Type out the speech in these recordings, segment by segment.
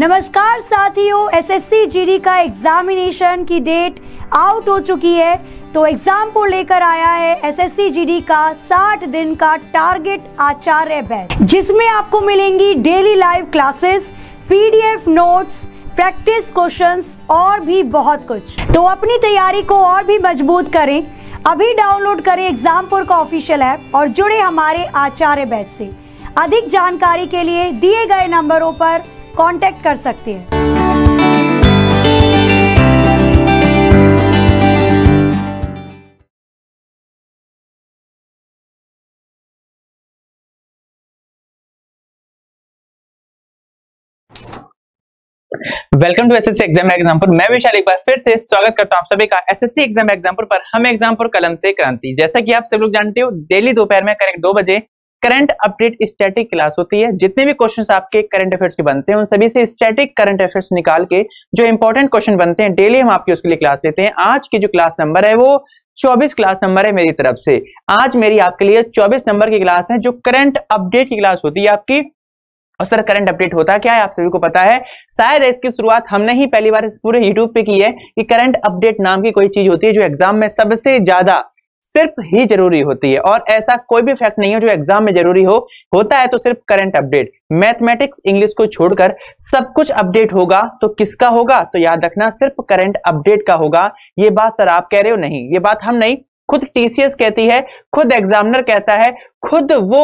नमस्कार साथियों SSC GD का एग्जामिनेशन की डेट आउट हो चुकी है तो एग्जाम को लेकर आया है एसएससी जीडी का 60 दिन का टारगेट आचार्य बैच जिसमें आपको मिलेंगी daily live classes PDF notes practice questions और भी बहुत कुछ तो अपनी तैयारी को और भी मजबूत करें अभी डाउनलोड करें एग्जामपुर का ऑफिशियल ऐप और जुड़े हमारे आचार्य बैच से अधिक जानकारी के लिए दिए गए नंबरों पर कांटेक्ट कर सकती है welcome to SSC exam example मैं विशाल एक बार फिर से स्वागत करता हूं आप सभी का एसएससी एग्जाम एग्जाम्पल पर हम एग्जाम्पल कलम से क्रांति जैसा कि आप सब लोग जानते हो डेली दोपहर में करेक्ट दो बजे करंट अपडेट स्टैटिक क्लास होती है जितने भी क्वेश्चन आपके करंट अफेयर्स के बनते हैं उन सभी से स्टैटिक करंट अफेयर्स निकाल के जो इंपॉर्टेंट क्वेश्चन बनते हैं डेली हम आपके उसके लिए क्लास लेते हैं आज की जो क्लास नंबर है वो 24 क्लास नंबर है मेरी तरफ से आज मेरी आपके लिए 24 नंबर की क्लास है जो करंट अपडेट की क्लास होती है आपकी और सर करंट अपडेट होता क्या है आप सभी को पता है शायद इसकी शुरुआत हमने ही पहली बार पूरे यूट्यूब पे की है कि करंट अपडेट नाम की कोई चीज होती है जो एग्जाम में सबसे ज्यादा सिर्फ ही जरूरी होती है और ऐसा कोई भी फैक्ट नहीं है जो एग्जाम में जरूरी हो होता है तो सिर्फ करंट अपडेट मैथमेटिक्स इंग्लिश को छोड़कर सब कुछ अपडेट होगा तो किसका होगा तो याद रखना सिर्फ करंट अपडेट का होगा ये बात सर आप कह रहे हो नहीं ये बात हम नहीं खुद टीसीएस कहती है खुद एग्जामिनर कहता है खुद वो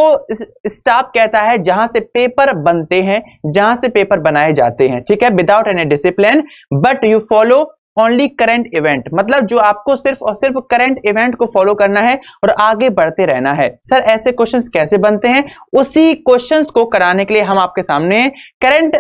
स्टाफ कहता है जहां से पेपर बनते हैं जहां से पेपर बनाए जाते हैं ठीक है without any discipline but you follow only current event मतलब जो आपको सिर्फ और सिर्फ करंट इवेंट को फॉलो करना है और आगे बढ़ते रहना है सर ऐसे क्वेश्चन कैसे बनते हैं उसी क्वेश्चन को कराने के लिए हम आपके सामने करंट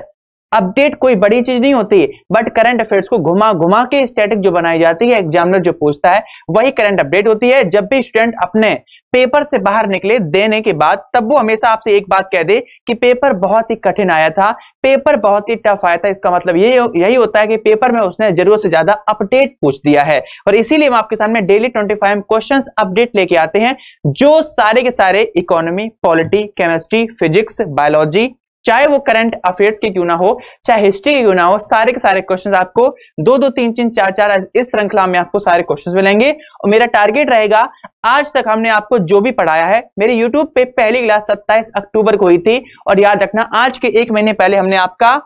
अपडेट कोई बड़ी चीज नहीं होती बट करंट अफेयर्स को घुमा घुमा के स्टैटिक जो बनाई जाती है एग्जामिनर जो पूछता है वही करंट अपडेट होती है जब भी स्टूडेंट अपने पेपर से बाहर निकले देने के बाद तब वो हमेशा आपसे एक बात कह दे कि पेपर बहुत ही कठिन आया था पेपर बहुत ही टफ आया था इसका मतलब ये यही होता है कि पेपर में उसने जरूरत से ज्यादा अपडेट पूछ दिया है और इसीलिए हम आपके सामने daily twenty five question update लेके आते हैं जो सारे के सारे economy polity chemistry physics biology चाहे वो करंट अफेयर्स के क्यों ना हो चाहे हिस्ट्री के क्यों ना हो सारे के सारे क्वेश्चन आपको दो दो तीन तीन चार चार इस श्रृंखला में आपको सारे क्वेश्चन मिलेंगे और मेरा टारगेट रहेगा आज तक हमने आपको जो भी पढ़ाया है मेरे यूट्यूब पे पहली क्लास 27 अक्टूबर को हुई थी और याद रखना आज के एक महीने पहले हमने आपका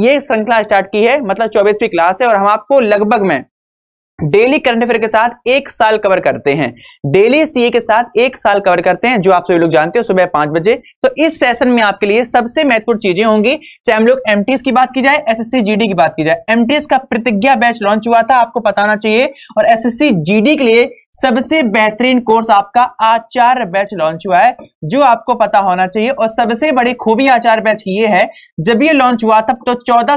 ये श्रृंखला स्टार्ट की है मतलब चौबीसवीं क्लास है और हम आपको लगभग में डेली करंट अफेयर के साथ एक साल कवर करते हैं डेली सीए के साथ एक साल कवर करते हैं जो आप सभी लोग जानते हो सुबह पांच बजे तो इस सेशन में आपके लिए सबसे महत्वपूर्ण चीजें होंगी चाहे हम लोग एमटीएस की बात की जाए एसएससी जीडी की बात की जाए एमटीएस का प्रतिज्ञा बैच लॉन्च हुआ था आपको पता होना चाहिए और एस एस के लिए सबसे बेहतरीन कोर्स आपका आचार बैच लॉन्च हुआ है जो आपको पता होना चाहिए और सबसे बड़ी खूबी आचार बैच ये है जब ये लॉन्च हुआ था तो चौदह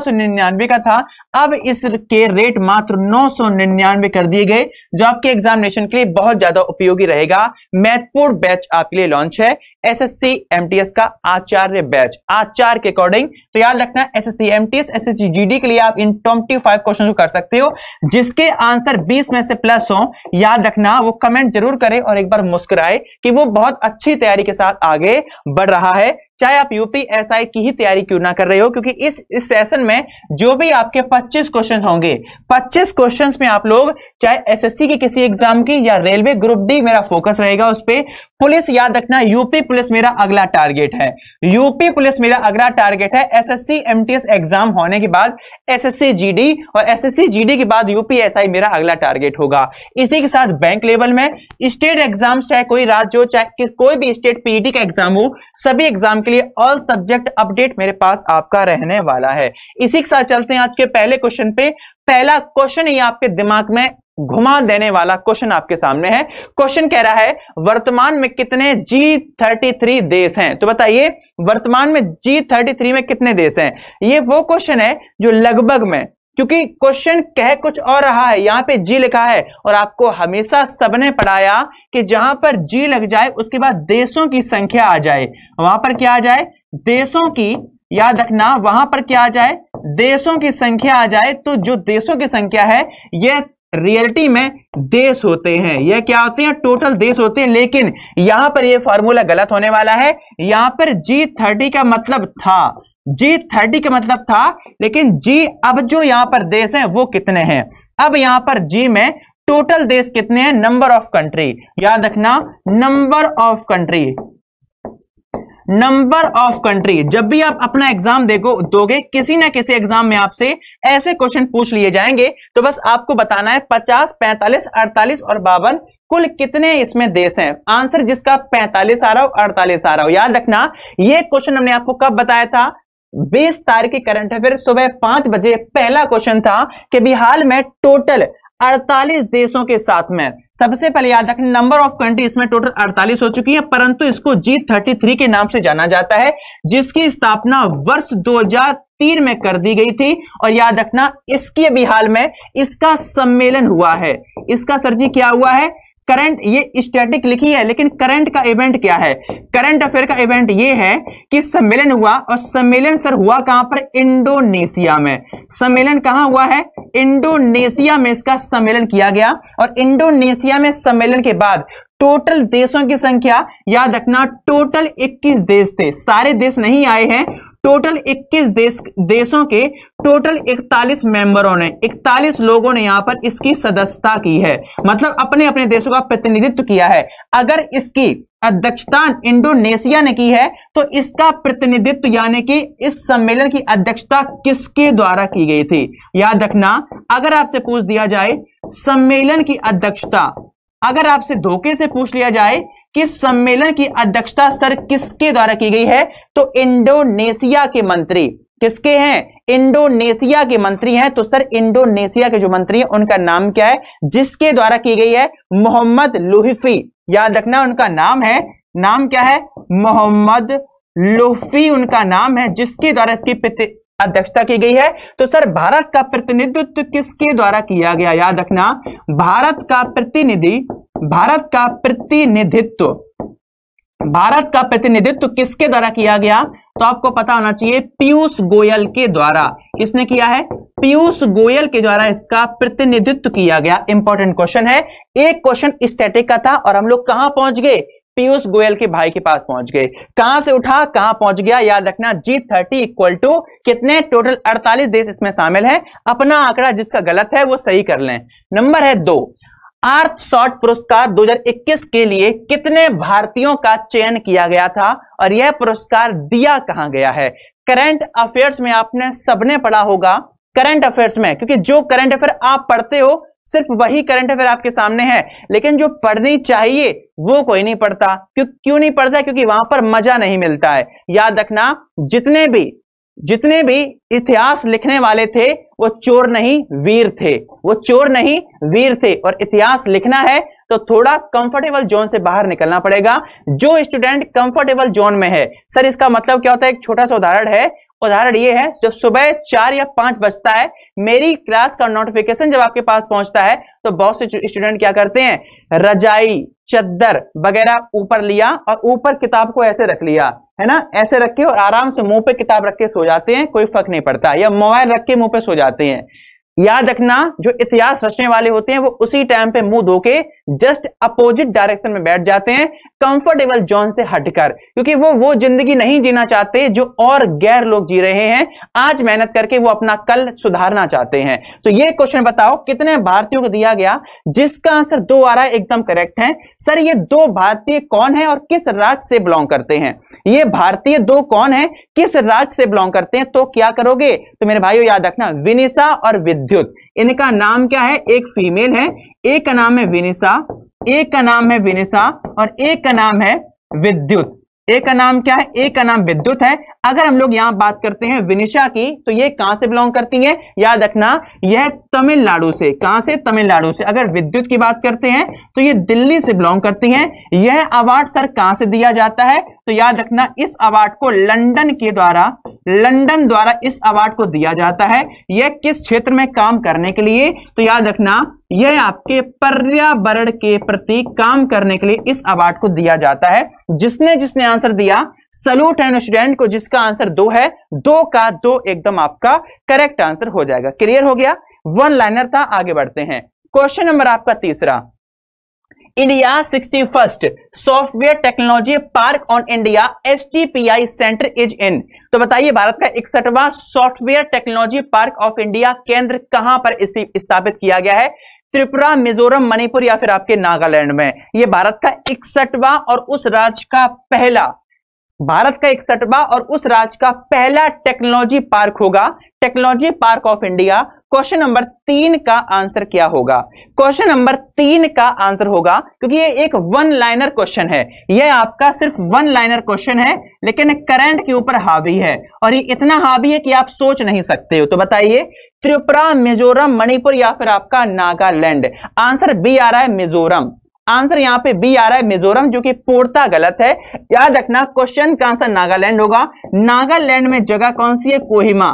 का था अब इसके रेट मात्र नौ सौ निन्यानवे कर दिए गए जो आपके एग्जामिनेशन के लिए बहुत ज्यादा उपयोगी रहेगा महत्वपूर्ण बैच आपके लिए लॉन्च है एसएससी एमटीएस का आचार्य बैच आचार्य के अकॉर्डिंग तो याद रखना एसएससी एमटीएस एसएससी जीडी के लिए आप इन 25 क्वेश्चन को कर सकते हो जिसके आंसर 20 में से प्लस हो याद रखना वो कमेंट जरूर करें और एक बार मुस्कुराए कि वो बहुत अच्छी तैयारी के साथ आगे बढ़ रहा है चाहे आप यूपीएसआई की ही तैयारी क्यों ना कर रहे हो क्योंकि इस इस सेशन में जो भी आपके 25 क्वेश्चन होंगे 25 क्वेश्चंस में आप लोग चाहे एसएससी के किसी एग्जाम की या रेलवे ग्रुप डी मेरा फोकस रहेगा उस पर पुलिस याद रखना यूपी पुलिस मेरा अगला टारगेट है यूपी पुलिस मेरा अगला टारगेट है एसएससी एमटीएस एग्जाम होने के बाद एसएससी जीडी और एसएससी जीडी के बाद यूपीएसआई मेरा अगला टारगेट होगा इसी के साथ बैंक लेवल में स्टेट एग्जाम चाहे कोई राज्य हो चाहे कोई भी स्टेट पीईटी e का एग्जाम हो सभी एग्जाम के लिए ऑल सब्जेक्ट अपडेट मेरे पास आपका रहने वाला है इसी के साथ चलते हैं आज के पहले क्वेश्चन पे पहला क्वेश्चन ही आपके दिमाग में घुमा देने वाला क्वेश्चन आपके सामने है क्वेश्चन कह रहा है वर्तमान में कितने जी थर्टी थ्री देश हैं तो बताइए वर्तमान में जी थर्टी थ्री में कितने देश हैं ये वो क्वेश्चन है जो लगभग में क्योंकि क्वेश्चन कह कुछ और रहा है यहाँ पे जी लिखा है और आपको हमेशा सबने पढ़ाया कि जहां पर जी लग जाए उसके बाद देशों की संख्या आ जाए वहां पर क्या आ जाए देशों की याद रखना वहां पर क्या आ जाए देशों की संख्या आ जाए तो जो देशों की संख्या है यह रियलिटी में देश होते हैं यह क्या होते हैं टोटल देश होते हैं लेकिन यहां पर यह फॉर्मूला गलत होने वाला है यहां पर जी थर्टी का मतलब था जी थर्टी का मतलब था लेकिन जी अब जो यहां पर देश हैं वो कितने हैं अब यहां पर जी में टोटल देश कितने हैं नंबर ऑफ कंट्री याद रखना number of country number of country जब भी आप अपना एग्जाम देखो दोगे किसी ना किसी एग्जाम में आपसे ऐसे क्वेश्चन पूछ लिए जाएंगे तो बस आपको बताना है 50, 45, 48 और बावन कुल कितने इसमें देश हैं आंसर जिसका 45 आ रहा हो 48 आ रहा हो याद रखना ये क्वेश्चन हमने आपको कब बताया था बीस तारीख की करंट अफेयर सुबह पांच बजे पहला क्वेश्चन था कि बिहार में टोटल 48 देशों के साथ में सबसे पहले याद रखें नंबर ऑफ कंट्री इसमें टोटल 48 हो चुकी है परंतु इसको जी थर्टी के नाम से जाना जाता है जिसकी स्थापना वर्ष 2003 में कर दी गई थी और याद रखना इसके बिहार में इसका सम्मेलन हुआ है इसका सर जी क्या हुआ है करंट ये स्टैटिक लिखी है लेकिन करंट का इवेंट क्या है करंट अफेयर का इवेंट ये है कि सम्मेलन हुआ और सम्मेलन सर हुआ कहां पर इंडोनेशिया में सम्मेलन कहां हुआ है इंडोनेशिया में इसका सम्मेलन किया गया और इंडोनेशिया में सम्मेलन के बाद टोटल देशों की संख्या याद रखना टोटल 21 देश थे सारे देश नहीं आए हैं टोटल 21 देश देशों के टोटल 41 मेंबरों ने 41 लोगों ने यहां पर इसकी सदस्यता की है मतलब अपने अपने देशों का प्रतिनिधित्व किया है अगर इसकी अध्यक्षता इंडोनेशिया ने की है तो इसका प्रतिनिधित्व यानी कि इस सम्मेलन की अध्यक्षता किसके द्वारा की गई थी याद रखना अगर आपसे पूछ दिया जाए सम्मेलन की अध्यक्षता अगर आपसे धोखे से पूछ लिया जाए कि सम्मेलन की अध्यक्षता सर किसके द्वारा की गई है तो इंडोनेशिया के मंत्री किसके हैं इंडोनेशिया के मंत्री हैं तो सर इंडोनेशिया के जो मंत्री हैं उनका नाम क्या है जिसके द्वारा की गई है मोहम्मद लुहिफी याद रखना उनका नाम है नाम क्या है मोहम्मद लुहफी उनका नाम है जिसके द्वारा इसकी अध्यक्षता की गई है तो सर भारत का प्रतिनिधित्व किसके द्वारा किया गया याद रखना भारत का प्रतिनिधि भारत का प्रतिनिधित्व भारत का प्रतिनिधित्व किसके द्वारा किया गया तो आपको पता होना चाहिए पीयूष गोयल के द्वारा किसने किया है पीयूष गोयल के द्वारा इसका प्रतिनिधित्व किया गया इंपॉर्टेंट क्वेश्चन है एक क्वेश्चन स्टैटिक का था और हम लोग कहां पहुंच गए पीयूष गोयल के भाई के पास पहुंच गए कहां से उठा कहां पहुंच गया याद रखना जी थर्टी इक्वल टू कितने टोटल 48 देश इसमें शामिल हैं अपना आंकड़ा जिसका गलत है वो सही कर लें नंबर है दो आर्थ शॉर्ट पुरस्कार 2021 के लिए कितने भारतीयों का चयन किया गया था और यह पुरस्कार दिया कहां गया है करंट अफेयर्स में आपने सबने पढ़ा होगा करंट अफेयर्स में क्योंकि जो करंट अफेयर आप पढ़ते हो सिर्फ वही करंट अफेयर आपके सामने है लेकिन जो पढ़नी चाहिए वो कोई नहीं पढ़ता क्यों क्यों नहीं पढ़ता क्योंकि वहां पर मजा नहीं मिलता है याद रखना जितने भी जितने भी इतिहास लिखने वाले थे वो चोर नहीं वीर थे वो चोर नहीं वीर थे और इतिहास लिखना है तो थोड़ा कंफर्टेबल जोन से बाहर निकलना पड़ेगा जो स्टूडेंट कंफर्टेबल जोन में है सर इसका मतलब क्या होता है एक छोटा सा उदाहरण है उदाहरण ये है जब सुबह चार या पांच बजता है मेरी क्लास का नोटिफिकेशन जब आपके पास पहुंचता है तो बहुत से स्टूडेंट क्या करते हैं रजाई चद्दर वगैरह ऊपर लिया और ऊपर किताब को ऐसे रख लिया है ना ऐसे रख के और आराम से मुंह पे किताब रख के सो जाते हैं कोई फर्क नहीं पड़ता या मोबाइल रख के मुंह पे सो जाते हैं याद रखना जो इतिहास रचने वाले होते हैं वो उसी टाइम पे मुंह धो के जस्ट अपोजिट डायरेक्शन में बैठ जाते हैं कंफर्टेबल जोन से हटकर क्योंकि वो वो जिंदगी नहीं जीना चाहते जो और गैर लोग जी रहे हैं आज मेहनत करके वो अपना कल सुधारना चाहते हैं तो ये क्वेश्चन बताओ कितने भारतीयों को दिया गया जिसका आंसर दो आ रहा है एकदम करेक्ट है सर ये दो भारतीय कौन है और किस राज्य से बिलोंग करते हैं ये भारतीय दो कौन है किस राज्य से बिलोंग करते हैं तो क्या करोगे तो मेरे भाइयों याद रखना विनिशा और विद्युत इनका नाम क्या है एक फीमेल है एक का नाम है विनिशा एक का नाम है विनिशा और एक का नाम है विद्युत एक का नाम क्या है एक का नाम विद्युत है अगर हम लोग यहां बात करते हैं विनिशा की तो ये कहां से बिलोंग करती है याद रखना यह तमिलनाडु से कहां से तमिलनाडु से अगर विद्युत की बात करते हैं तो ये दिल्ली से बिलोंग करती है यह अवार्ड सर कहां से दिया जाता है तो याद रखना इस अवार्ड को लंदन के द्वारा लंदन द्वारा इस अवार्ड को दिया जाता है यह किस क्षेत्र में काम करने के लिए तो याद रखना यह आपके पर्यावरण के प्रति काम करने के लिए इस अवार्ड को दिया जाता है जिसने जिसने आंसर दिया सलूट एंड स्टूडेंट को जिसका आंसर दो है दो का दो एकदम आपका करेक्ट आंसर हो जाएगा क्लियर हो गया वन लाइनर था आगे बढ़ते हैं क्वेश्चन नंबर आपका तीसरा India sixty first software technology park on India's centre is in तो बताइए भारत का इकसठवा software technology park of India केंद्र कहां पर स्थापित किया गया है त्रिपुरा मिजोरम मणिपुर या फिर आपके नागालैंड में ये भारत का इकसठवा और उस राज्य का पहला भारत का इकसठवा और उस राज्य का पहला टेक्नोलॉजी पार्क होगा technology park of India question number तीन का आंसर क्या होगा क्वेश्चन नंबर तीन का आंसर होगा क्योंकि ये एक वन लाइनर क्वेश्चन है ये आपका सिर्फ वन लाइनर क्वेश्चन है लेकिन करंट के ऊपर हावी है और ये इतना हावी है कि आप सोच नहीं सकते हो तो बताइए त्रिपुरा मिजोरम मणिपुर या फिर आपका नागालैंड आंसर बी आ रहा है मिजोरम आंसर यहां पे बी आ रहा है मिजोरम जो कि पूर्णता गलत है याद रखना क्वेश्चन का आंसर नागालैंड होगा नागालैंड में जगह कौन सी है कोहिमा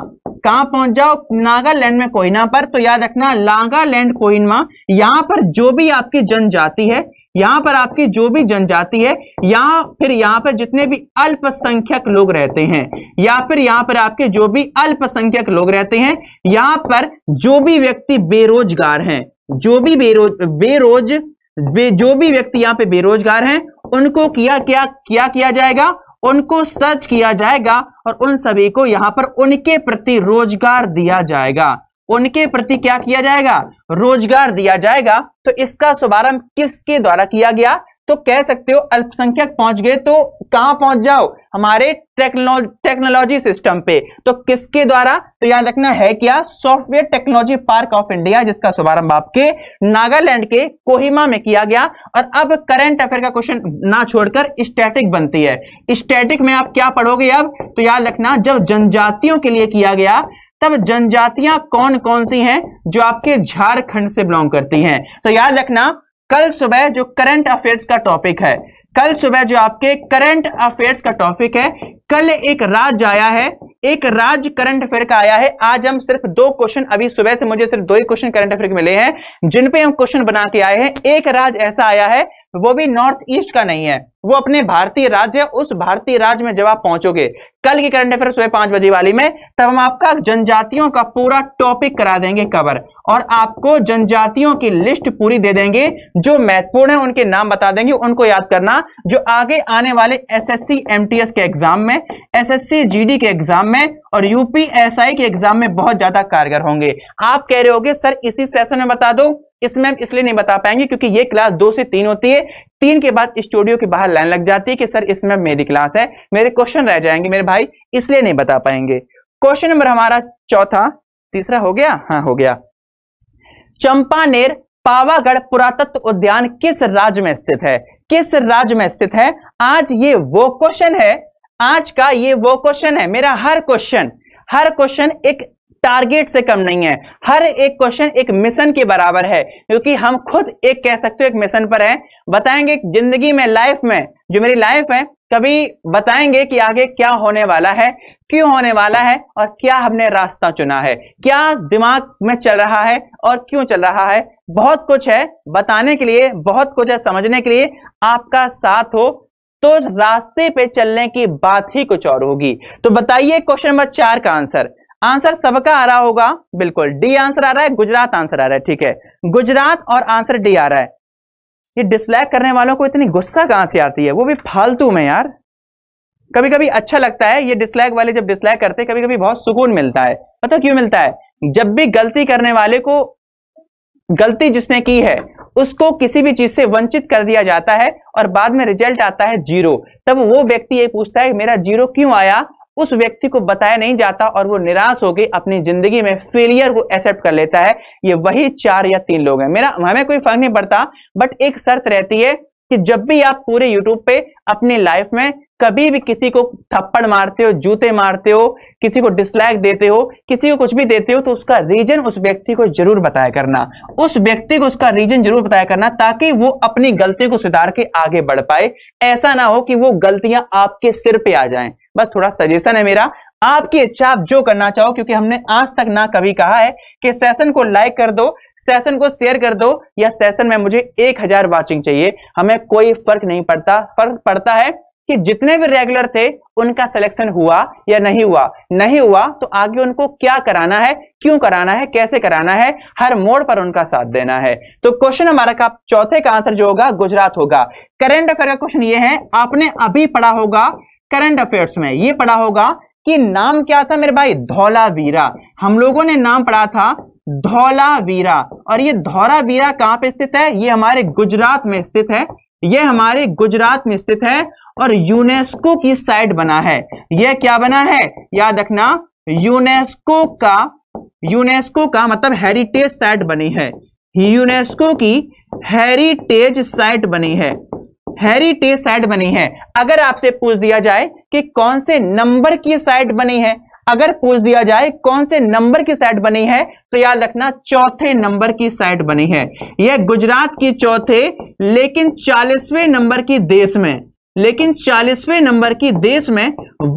कहां पहुंच जाओ नागालैंड में कोहिना पर तो याद रखना नागालैंड कोहिमा यहां पर जो भी आपकी जनजाति है यहां पर आपकी जो भी जनजाति है या फिर यहां पर जितने भी अल्पसंख्यक लोग रहते हैं या फिर यहां पर आपके जो भी अल्पसंख्यक लोग रहते हैं यहां पर जो भी व्यक्ति बेरोजगार हैं जो भी बेरोज बेरोज जो भी व्यक्ति यहाँ पे बेरोजगार हैं उनको किया क्या क्या किया जाएगा उनको सर्च किया जाएगा और उन सभी को यहाँ पर उनके प्रति रोजगार दिया जाएगा उनके प्रति क्या किया जाएगा रोजगार दिया जाएगा तो इसका शुभारंभ किसके द्वारा किया गया तो कह सकते हो अल्पसंख्यक पहुंच गए तो कहां पहुंच जाओ हमारे टेक्नोलॉजी सिस्टम पे तो किसके द्वारा तो याद रखना है क्या software technology park of India जिसका शुभारंभ आपके नागालैंड के कोहिमा में किया गया और अब करंट अफेयर का क्वेश्चन ना छोड़कर स्टैटिक बनती है स्टैटिक में आप क्या पढ़ोगे अब तो याद रखना जब जनजातियों के लिए किया गया तब जनजातियां कौन कौन सी हैं जो आपके झारखंड से बिलोंग करती हैं तो याद रखना कल सुबह जो करंट अफेयर्स का टॉपिक है कल सुबह जो आपके करंट अफेयर्स का टॉपिक है कल एक राज्य आया है एक राज्य करंट अफेयर का आया है आज हम सिर्फ दो क्वेश्चन अभी सुबह से मुझे सिर्फ दो ही क्वेश्चन करंट अफेयर के मिले हैं जिन पे हम क्वेश्चन बना के आए हैं एक राज्य ऐसा आया है वो भी नॉर्थ ईस्ट का नहीं है वो अपने भारतीय राज्य है उस भारतीय राज्य में जब आप पहुंचोगे कल की करंट अफेयर सुबह पांच बजे वाली में तब हम आपका जनजातियों का पूरा टॉपिक करा देंगे कवर और आपको जनजातियों की लिस्ट पूरी दे देंगे जो महत्वपूर्ण है उनके नाम बता देंगे उनको याद करना जो आगे आने वाले एसएससी एमटीएस के एग्जाम में एसएससी जीडी के एग्जाम में और यूपीएसआई के एग्जाम में बहुत ज्यादा कारगर होंगे आप कह रहे होगे सर इसी सेशन में बता दो इसमें इसलिए नहीं बता पाएंगे क्योंकि ये क्लास दो से तीन होती है तीन के बाद स्टूडियो के बाहर लाइन लग जाती है कि सर इसमें मेरी क्लास है मेरे क्वेश्चन रह जाएंगे मेरे भाई इसलिए नहीं बता पाएंगे क्वेश्चन नंबर हमारा चौथा तीसरा हो गया हाँ हो गया चंपानेर पावागढ़ पुरातत्व उद्यान किस राज्य में स्थित है किस राज्य में स्थित है आज ये वो क्वेश्चन है आज का ये वो क्वेश्चन है मेरा हर क्वेश्चन हर क्वेश्चन एक टारगेट से कम नहीं है हर एक क्वेश्चन एक मिशन के बराबर है क्योंकि हम खुद एक कह सकते हो एक मिशन पर है बताएंगे जिंदगी में लाइफ में जो मेरी लाइफ है कभी बताएंगे कि आगे क्या होने वाला है क्यों होने वाला है और क्या हमने रास्ता चुना है क्या दिमाग में चल रहा है और क्यों चल रहा है बहुत कुछ है बताने के लिए बहुत कुछ है समझने के लिए आपका साथ हो तो रास्ते पे चलने की बात ही कुछ और होगी तो बताइए क्वेश्चन नंबर चार का आंसर आंसर सबका आ रहा होगा बिल्कुल डी आंसर आ रहा है गुजरात आंसर आ रहा है ठीक है गुजरात और आंसर डी आ रहा है ये डिसलाइक करने वालों को इतनी गुस्सा कहां से आती है वो भी फालतू में यार कभी कभी अच्छा लगता है ये डिसलाइक वाले जब डिसलाइक करते हैं कभी कभी बहुत सुकून मिलता है पता क्यों मिलता है जब भी गलती करने वाले को गलती जिसने की है उसको किसी भी चीज से वंचित कर दिया जाता है और बाद में रिजल्ट आता है जीरो तब वो व्यक्ति ये पूछता है मेरा जीरो क्यों आया उस व्यक्ति को बताया नहीं जाता और वो निराश होकर अपनी जिंदगी में फेलियर को एक्सेप्ट कर लेता है ये वही चार या तीन लोग हैं मेरा हमें कोई फर्क नहीं पड़ता बट एक शर्त रहती है कि जब भी आप पूरे यूट्यूब पे अपनी लाइफ में कभी भी किसी को थप्पड़ मारते हो जूते मारते हो किसी को डिसलाइक देते हो किसी को कुछ भी देते हो तो उसका रीजन उस व्यक्ति को जरूर बताया करना उस व्यक्ति को उसका रीजन जरूर बताया करना ताकि वो अपनी गलती को सुधार के आगे बढ़ पाए ऐसा ना हो कि वो गलतियां आपके सिर पे आ जाएं बस थोड़ा सजेशन है मेरा आपकी इच्छा आप जो करना चाहो क्योंकि हमने आज तक ना कभी कहा है कि सेशन को लाइक कर दो सेशन को शेयर कर दो या सेशन में मुझे एक हजार वॉचिंग चाहिए हमें कोई फर्क नहीं पड़ता फर्क पड़ता है कि जितने भी रेगुलर थे उनका सिलेक्शन हुआ या नहीं हुआ नहीं हुआ तो आगे उनको क्या कराना है क्यों कराना है कैसे कराना है हर मोड़ पर उनका साथ देना है तो क्वेश्चन हमारा का चौथे का आंसर जो होगा गुजरात होगा करंट अफेयर का क्वेश्चन ये है आपने अभी पढ़ा होगा करंट अफेयर्स में ये पढ़ा होगा कि नाम क्या था मेरे भाई धौला वीरा हम लोगों ने नाम पढ़ा था धौला वीरा और ये धौला वीरा कहाँ पे स्थित है ये हमारे गुजरात में स्थित है ये हमारे गुजरात में स्थित है और यूनेस्को की साइट बना है ये क्या बना है याद रखना यूनेस्को का यूनेस्को का मतलब हेरिटेज साइट बनी है यूनेस्को की हेरिटेज साइट बनी है हेरिटेज साइट बनी है अगर आपसे पूछ दिया जाए कि कौन से नंबर की साइट बनी है अगर पूछ दिया जाए कौन से नंबर की साइट बनी है तो याद रखना चौथे नंबर की साइट बनी है यह गुजरात की चौथे लेकिन चालीसवें नंबर की देश में लेकिन चालीसवें नंबर की देश में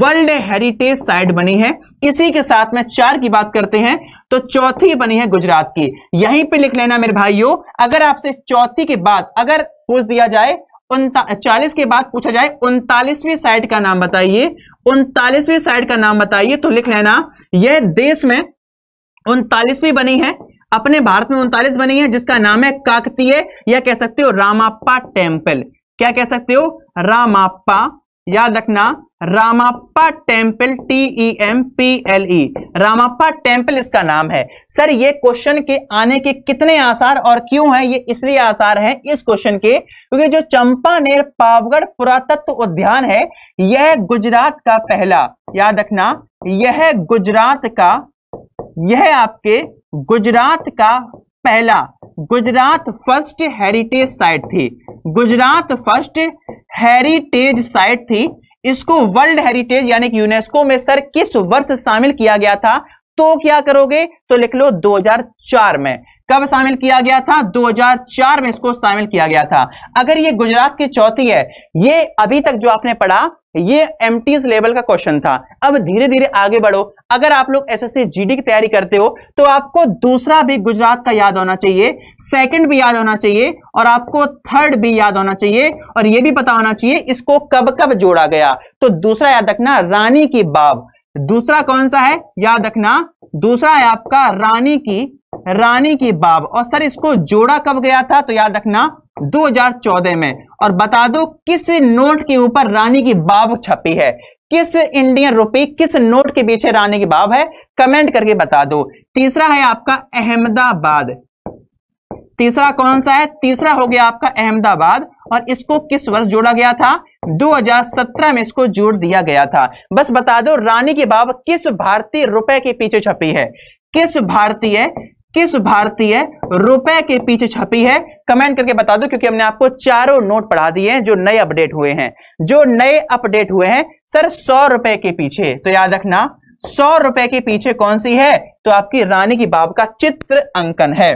वर्ल्ड हेरिटेज साइट बनी है इसी के साथ में चार की बात करते हैं तो चौथी बनी है गुजरात की यहीं पे लिख लेना मेरे भाइयों अगर आपसे चौथी के बाद अगर पूछ दिया जाए चालीस के बाद पूछा जाए उनतालीसवीं साइड का नाम बताइए उनतालीसवीं साइड का नाम बताइए तो लिख लेना यह देश में उनतालीसवीं बनी है अपने भारत में उनतालीस बनी है जिसका नाम है काकतीय या कह सकते हो रामाप्पा टेम्पल क्या कह सकते हो रामाप्पा याद रखना Ramappa temple T E M P L E Ramappa temple इसका नाम है सर ये क्वेश्चन के आने के कितने आसार और क्यों है ये इसलिए आसार है इस क्वेश्चन के क्योंकि जो चंपानेर पावगढ़ पुरातत्व उद्यान है यह गुजरात का पहला याद रखना यह गुजरात का यह आपके गुजरात का पहला गुजरात फर्स्ट हेरिटेज साइट थी गुजरात फर्स्ट हेरिटेज साइट थी इसको वर्ल्ड हेरिटेज यानी कि यूनेस्को में सर किस वर्ष शामिल किया गया था तो क्या करोगे तो लिख लो 2004 में कब शामिल किया गया था 2004 में इसको शामिल किया गया था अगर ये गुजरात की चौथी है ये अभी तक जो आपने पढ़ा ये एम लेवल का क्वेश्चन था अब धीरे धीरे आगे बढ़ो अगर आप लोग एस एस जीडी की तैयारी करते हो तो आपको दूसरा भी गुजरात का याद होना चाहिए सेकंड भी याद होना चाहिए और आपको थर्ड भी याद होना चाहिए और यह भी पता होना चाहिए इसको कब कब जोड़ा गया तो दूसरा याद रखना रानी की बाब दूसरा कौन सा है याद रखना दूसरा है आपका रानी की रानी की बाब और सर इसको जोड़ा कब गया था तो याद रखना 2014 में और बता दो किस नोट के ऊपर रानी की बाब छपी है किस इंडियन रुपी किस नोट के पीछे रानी की बाब है कमेंट करके बता दो तीसरा है आपका अहमदाबाद तीसरा कौन सा है तीसरा हो गया आपका अहमदाबाद और इसको किस वर्ष जोड़ा गया था 2017 में इसको जोड़ दिया गया था बस बता दो रानी की बाब किस भारतीय रुपए के पीछे छपी है किस भारतीय किस भारतीय रुपए के पीछे छपी है कमेंट करके बता दो क्योंकि हमने आपको चारों नोट पढ़ा दिए हैं जो नए अपडेट हुए हैं जो नए अपडेट हुए हैं सर सौ रुपए के पीछे तो याद रखना सौ रुपए के पीछे कौन सी है तो आपकी रानी की बाब का चित्र अंकन है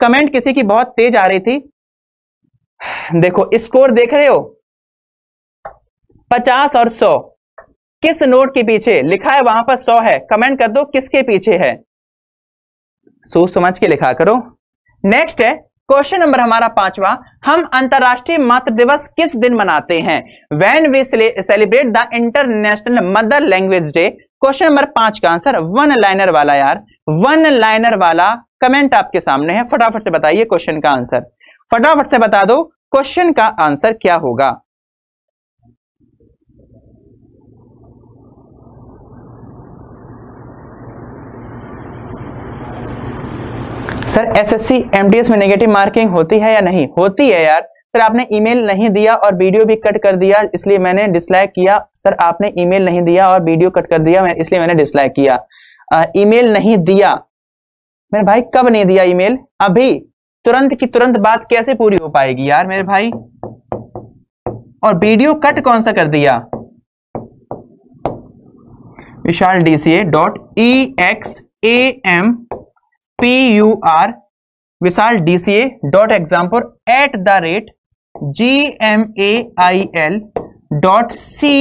कमेंट किसी की बहुत तेज आ रही थी देखो स्कोर देख रहे हो पचास और सौ किस नोट के पीछे लिखा है वहां पर सौ है कमेंट कर दो किसके पीछे है सोच समझ के लिखा करो नेक्स्ट है क्वेश्चन नंबर हमारा पांचवा हम अंतर्राष्ट्रीय मातृ दिवस किस दिन मनाते हैं when we celebrate the international mother language day question number पांच का आंसर वन लाइनर वाला यार वन लाइनर वाला कमेंट आपके सामने है फटाफट से बताइए क्वेश्चन का आंसर फटाफट से बता दो क्वेश्चन का आंसर क्या होगा सर एसएससी एमटीएस में नेगेटिव मार्किंग होती है या नहीं होती है यार सर आपने ईमेल नहीं दिया और वीडियो भी कट कर दिया इसलिए मैंने डिसलाइक किया सर आपने ईमेल नहीं दिया और वीडियो कट कर दिया इसलिए मैंने डिसलाइक किया ईमेल नहीं दिया मेरे भाई कब नहीं दिया ईमेल अभी तुरंत की तुरंत बात कैसे पूरी हो पाएगी यार मेरे भाई और वीडियो कट कौन सा कर दिया Vishal A dot E X A M P U R Vishal A dot example at the rate G M A I L dot C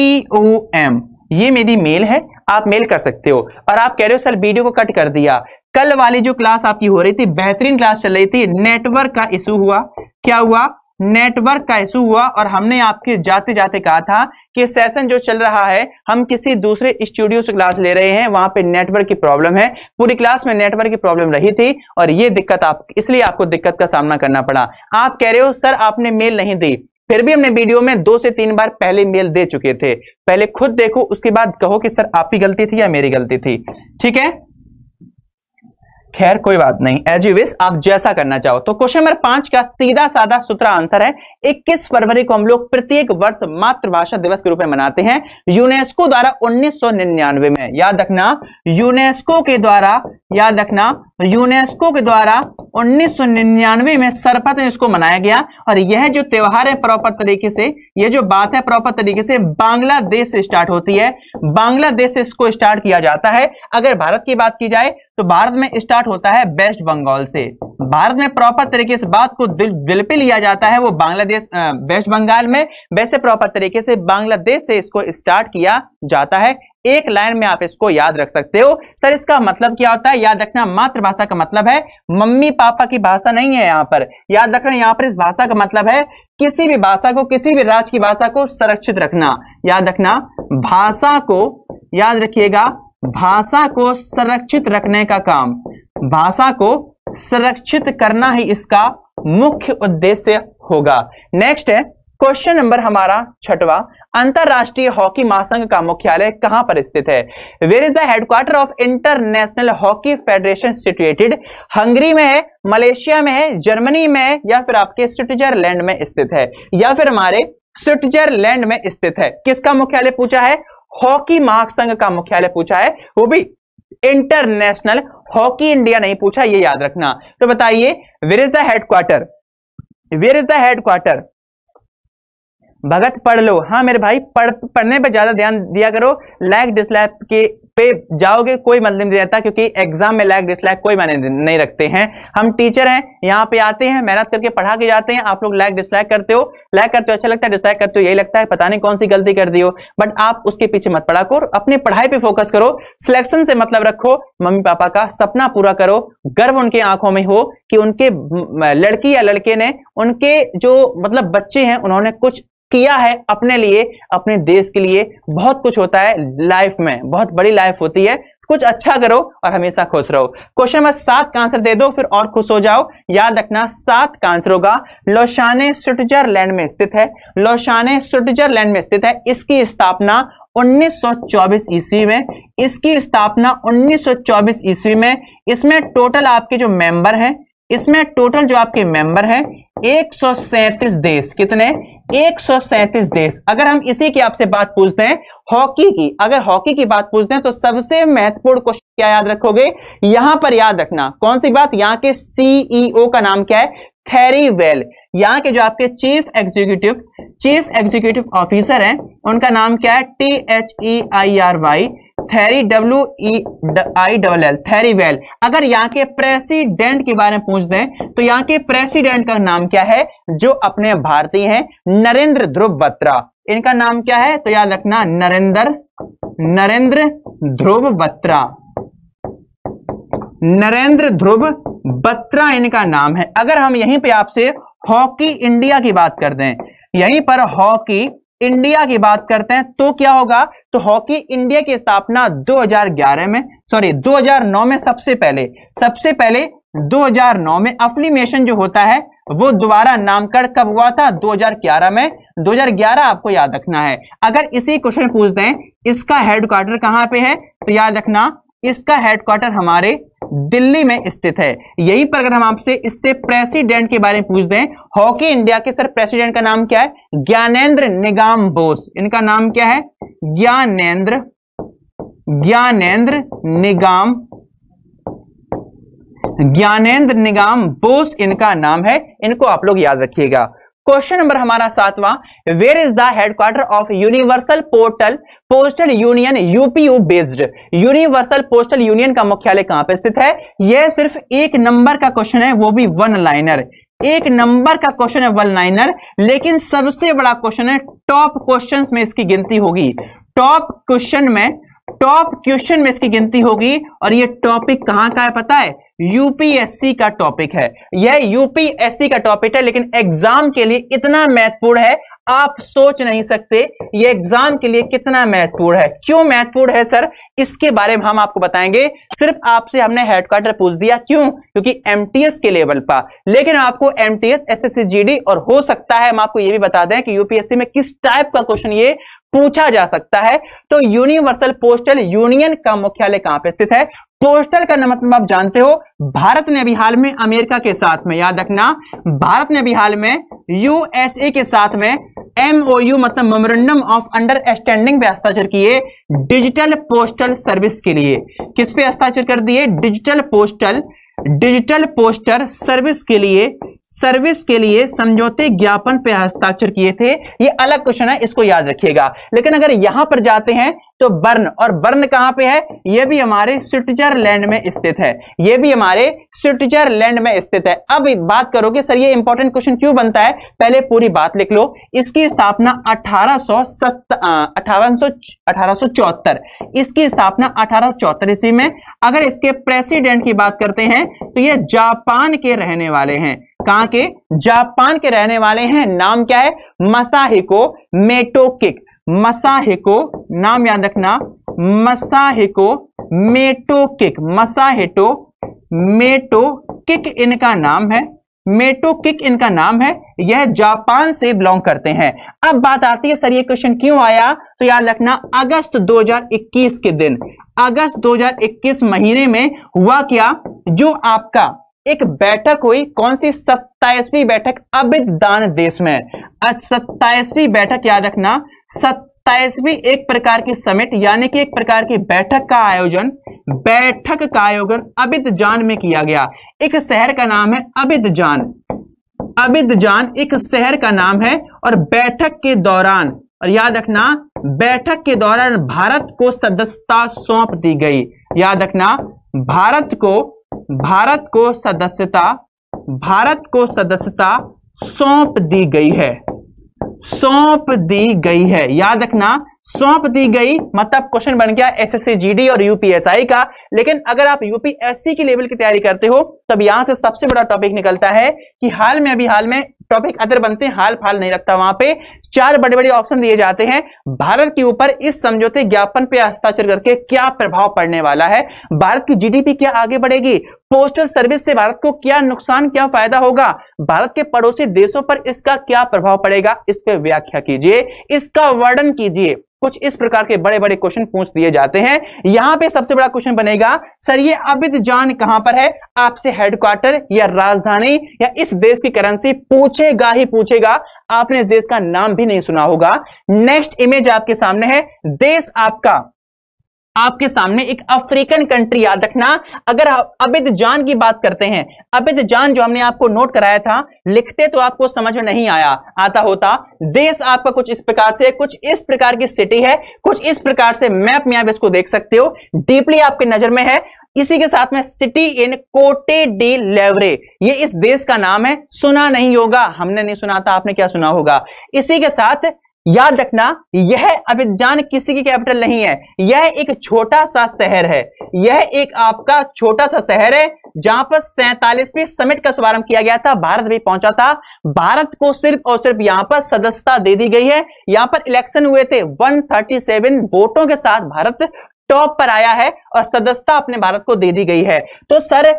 O M ये मेरी मेल है आप मेल कर सकते हो और आप कह रहे हो सर वीडियो को कट कर दिया कल वाली जो क्लास आपकी हो रही थी बेहतरीन क्लास चल रही थी नेटवर्क का इशू हुआ क्या हुआ नेटवर्क का इशू हुआ और हमने आपके जाते जाते कहा था कि सेशन जो चल रहा है हम किसी दूसरे स्टूडियो से क्लास ले रहे हैं वहां पे नेटवर्क की प्रॉब्लम है पूरी क्लास में नेटवर्क की प्रॉब्लम रही थी और ये दिक्कत आप इसलिए आपको दिक्कत का सामना करना पड़ा आप कह रहे हो सर आपने मेल नहीं दी फिर भी हमने वीडियो में दो से तीन बार पहले मेल दे चुके थे पहले खुद देखो उसके बाद कहो कि सर आपकी गलती थी या मेरी गलती थी ठीक है खैर कोई बात नहीं एज यू विश आप जैसा करना चाहो तो क्वेश्चन नंबर पांच का सीधा साधा सूत्र आंसर है 21 फरवरी को हम लोग प्रत्येक वर्ष मातृभाषा दिवस के रूप में मनाते हैं यूनेस्को द्वारा 1999 में याद रखना यूनेस्को के द्वारा याद रखना तो यूनेस्को के द्वारा 1999 में सरपथ में इसको मनाया गया और यह जो त्यौहार है प्रॉपर तरीके से यह जो बात है प्रॉपर तरीके से बांग्लादेश से स्टार्ट होती है बांग्लादेश से इसको स्टार्ट किया जाता है अगर भारत की बात की जाए तो भारत में स्टार्ट होता है वेस्ट बंगाल से भारत में प्रॉपर तरीके से बात को दिल दिल पे लिया जाता है वो बांग्लादेश वेस्ट बंगाल में वैसे प्रॉपर तरीके से बांग्लादेश से इसको स्टार्ट किया जाता है एक लाइन में आप इसको याद रख सकते हो सर इसका मतलब क्या होता है याद रखना मातृभाषा का मतलब है मम्मी पापा की भाषा नहीं है यहाँ पर याद रखना यहाँ पर इस भाषा का मतलब है किसी भी भाषा को किसी भी राज्य की भाषा को संरक्षित रखना याद रखना भाषा को याद रखिएगा भाषा को संरक्षित रखने का काम भाषा को संरक्षित करना ही इसका मुख्य उद्देश्य होगा नेक्स्ट है क्वेश्चन नंबर हमारा छठवा अंतरराष्ट्रीय हॉकी महासंघ का मुख्यालय कहां पर स्थित है where is the headquarter of international hockey federation situated Hungary में है मलेशिया में है जर्मनी में है या फिर आपके स्विट्जरलैंड में स्थित है या फिर हमारे स्विट्जरलैंड में स्थित है किसका मुख्यालय पूछा है हॉकी महासंघ का मुख्यालय पूछा है वो भी इंटरनेशनल हॉकी इंडिया नहीं पूछा ये याद रखना तो बताइए where is the headquarter where is the headquarter भगत पढ़ लो हाँ मेरे भाई पढ़ पढ़ने पे ज़्यादा ध्यान दिया करो लैक डिसलैक के पे जाओगे कोई मतलब नहीं रहता क्योंकि एग्जाम में लैक डिसलैक कोई मायने नहीं रखते हैं हम टीचर हैं यहाँ पे आते हैं मेहनत करके पढ़ा के जाते हैं आप लोग लैक डिसलैक करते हो लैक करते हो अच्छा लगता है डिसलाइक करते हो यही लगता है पता नहीं कौन सी गलती कर दी हो बट आप उसके पीछे मत पढ़ा करो अपनी पढ़ाई पर फोकस करो सिलेक्शन से मतलब रखो मम्मी पापा का सपना पूरा करो गर्व उनके आंखों में हो कि उनके लड़की या लड़के ने उनके जो मतलब बच्चे हैं उन्होंने कुछ किया है अपने लिए अपने देश के लिए बहुत कुछ होता है लाइफ में बहुत बड़ी लाइफ होती है कुछ अच्छा करो और हमेशा खुश रहो क्वेश्चन नंबर सात का आंसर दे दो फिर और खुश हो जाओ याद रखना सात का आंसर होगा लोशाने स्विट्जरलैंड में स्थित है लोशाने स्विट्जरलैंड में स्थित है इसकी स्थापना 1924 ईस्वी में इसकी स्थापना 1924 ईस्वी में इसमें टोटल आपके जो मेंबर हैं इसमें टोटल जो आपके मेंबर हैं एक देश कितने एक देश अगर हम इसी की आपसे बात पूछते हैं हॉकी की अगर हॉकी की बात पूछते हैं तो सबसे महत्वपूर्ण क्वेश्चन क्या याद रखोगे यहां पर याद रखना कौन सी बात यहाँ के सीईओ e का नाम क्या है थेरी वेल यहाँ के जो आपके chief executive chief executive officer हैं उनका नाम क्या है T H E I R Y Thierry W I double L Thierry Weil अगर यहाँ के प्रेसिडेंट के बारे में पूछ दें तो यहाँ के प्रेसिडेंट का नाम क्या है जो अपने भारतीय हैं नरेंद्र ध्रुव बत्रा इनका नाम क्या है तो याद रखना नरेंद्र नरेंद्र ध्रुव बत्रा नरेंद्र ध्रुव बत्रा इनका नाम है अगर हम यहीं पे आपसे हॉकी इंडिया की बात कर दें यहीं पर हॉकी इंडिया की बात करते हैं तो क्या होगा तो हॉकी इंडिया की स्थापना 2011 में सॉरी 2009 में सबसे पहले सबसे पहले 2009 में अफलीमेशन जो होता है वो दोबारा नामकरण कब हुआ था 2011 में 2011 आपको याद रखना है अगर इसी क्वेश्चन पूछते हैं इसका हेडक्वार्टर कहां पे है तो याद रखना इसका हेडक्वार्टर हमारे दिल्ली में स्थित है यही पर अगर हम आपसे इससे प्रेसिडेंट के बारे में पूछ दें हॉकी इंडिया के सर प्रेसिडेंट का नाम क्या है ज्ञानेन्द्र निगाम बोस इनका नाम क्या है ज्ञानेन्द्र ज्ञानेन्द्र निगाम ज्ञानेन्द्र निगाम बोस इनका नाम है इनको आप लोग याद रखिएगा क्वेश्चन नंबर हमारा सातवां where is the headquarter of universal portal postal union UPU based universal postal union का मुख्यालय कहां पर स्थित है यह सिर्फ एक नंबर का क्वेश्चन है वो भी वन लाइनर एक नंबर का क्वेश्चन है वन लाइनर लेकिन सबसे बड़ा क्वेश्चन है टॉप क्वेश्चंस में इसकी गिनती होगी टॉप क्वेश्चन में टॉप क्वेश्चन में इसकी गिनती होगी और ये टॉपिक कहां का है पता है यूपीएससी का टॉपिक है यह यूपीएससी का टॉपिक है लेकिन एग्जाम के लिए इतना महत्वपूर्ण है आप सोच नहीं सकते ये एग्जाम के लिए कितना महत्वपूर्ण है क्यों महत्वपूर्ण है सर इसके बारे में हम आपको बताएंगे सिर्फ आपसे हमने हेडक्वार्टर पूछ दिया क्यों क्योंकि एमटीएस के लेवल पर लेकिन आपको एमटीएस एसएससी जीडी और हो सकता है हम आपको यह भी बता दें कि यूपीएससी में किस टाइप का क्वेश्चन ये पूछा जा सकता है तो यूनिवर्सल पोस्टल यूनियन का मुख्यालय कहां पर स्थित है पोस्टल का मतलब आप जानते हो भारत ने अभी हाल में अमेरिका के साथ में याद रखना भारत ने अभी हाल में यूएसए के साथ में एमओयू मतलब मेमोरेंडम ऑफ अंडर स्टैंडिंग पे हस्ताक्षर किए डिजिटल पोस्टल सर्विस के लिए किस पे हस्ताक्षर कर दिए digital postal digital poster service के लिए सर्विस के लिए समझौते ज्ञापन पे हस्ताक्षर किए थे ये अलग क्वेश्चन है इसको याद रखिएगा लेकिन अगर यहां पर जाते हैं तो बर्न और बर्न कहां पे है यह भी हमारे स्विट्जरलैंड में स्थित है यह भी हमारे स्विट्जरलैंड में स्थित है अब बात करोगे सर ये इंपॉर्टेंट क्वेश्चन क्यों बनता है पहले पूरी बात लिख लो इसकी स्थापना अठारह अठारह इसकी स्थापना अठारह ईस्वी में अगर इसके प्रेसिडेंट की बात करते हैं तो ये जापान के रहने वाले हैं कहां के जापान के रहने वाले हैं नाम क्या है मसाहिको मेटोकिक मसाहेको नाम याद रखना मसाहेको मेटो किक मसाहेटो मेटो किक इनका नाम है मेटो किक इनका नाम है यह जापान से बिलोंग करते हैं अब बात आती है सर ये क्वेश्चन क्यों आया तो याद रखना अगस्त 2021 के दिन अगस्त 2021 महीने में हुआ क्या जो आपका एक बैठक हुई कौन सी सत्ताईसवीं बैठक अबिद दान देश में सत्ताईसवीं बैठक याद रखना सत्ताईसवीं एक प्रकार की समिट यानी कि एक प्रकार की बैठक का आयोजन बैठक का आयोजन अबिद जान में किया गया एक शहर का नाम है अबिद जान अबिद जान एक शहर का नाम है और बैठक के दौरान और याद रखना बैठक के दौरान भारत को सदस्यता सौंप दी गई याद रखना भारत को भारत को सदस्यता भारत को सदस्यता सौंप दी गई है सौंप दी गई है याद रखना सौंप दी गई मतलब क्वेश्चन बन गया एसएससी जीडी और यूपीएसआई का लेकिन अगर आप यूपीएससी की लेवल की तैयारी करते हो तब यहां से सबसे बड़ा टॉपिक निकलता है कि हाल में अभी हाल में टॉपिक अदर बनते हैं हाल फाल नहीं रखता वहां पे चार बड़े बड़े ऑप्शन दिए जाते हैं भारत के ऊपर इस समझौते ज्ञापन पे हस्ताक्षर करके क्या प्रभाव पड़ने वाला है भारत की जीडीपी क्या आगे बढ़ेगी पोस्टल सर्विस से भारत को क्या नुकसान क्या फायदा होगा भारत के पड़ोसी देशों पर इसका क्या प्रभाव पड़ेगा इस पर व्याख्या कीजिए इसका वर्णन कीजिए कुछ इस प्रकार के बड़े बड़े क्वेश्चन पूछ दिए जाते हैं यहां पे सबसे बड़ा क्वेश्चन बनेगा सर ये अबिद जान कहां पर है आपसे हेडक्वार्टर या राजधानी या इस देश की करेंसी पूछेगा ही पूछेगा आपने इस देश का नाम भी नहीं सुना होगा नेक्स्ट इमेज आपके सामने है देश आपका आपके सामने एक अफ्रीकन कंट्री याद रखना अगर अबिद जान की बात करते हैं अबिद जान जो हमने आपको नोट कराया था लिखते तो आपको समझ में नहीं आया आता होता देश आपका कुछ इस प्रकार से कुछ इस प्रकार की सिटी है कुछ इस प्रकार से मैप में आप इसको देख सकते हो डीपली आपकी नजर में है इसी के साथ में सिटी इन कोटे डी लेवरे ये इस देश का नाम है सुना नहीं होगा हमने नहीं सुना था आपने क्या सुना होगा इसी के साथ याद रखना यह अभिजान किसी की कैपिटल नहीं है यह एक छोटा सा शहर है यह एक आपका छोटा सा शहर है जहां पर सैतालीसवीं समिट का शुभारंभ किया गया था भारत भी पहुंचा था भारत को सिर्फ और सिर्फ यहां पर सदस्यता दे दी गई है यहां पर इलेक्शन हुए थे 137 वोटों के साथ भारत टॉप पर आया है और सदस्यता अपने भारत को दे दी गई है तो सर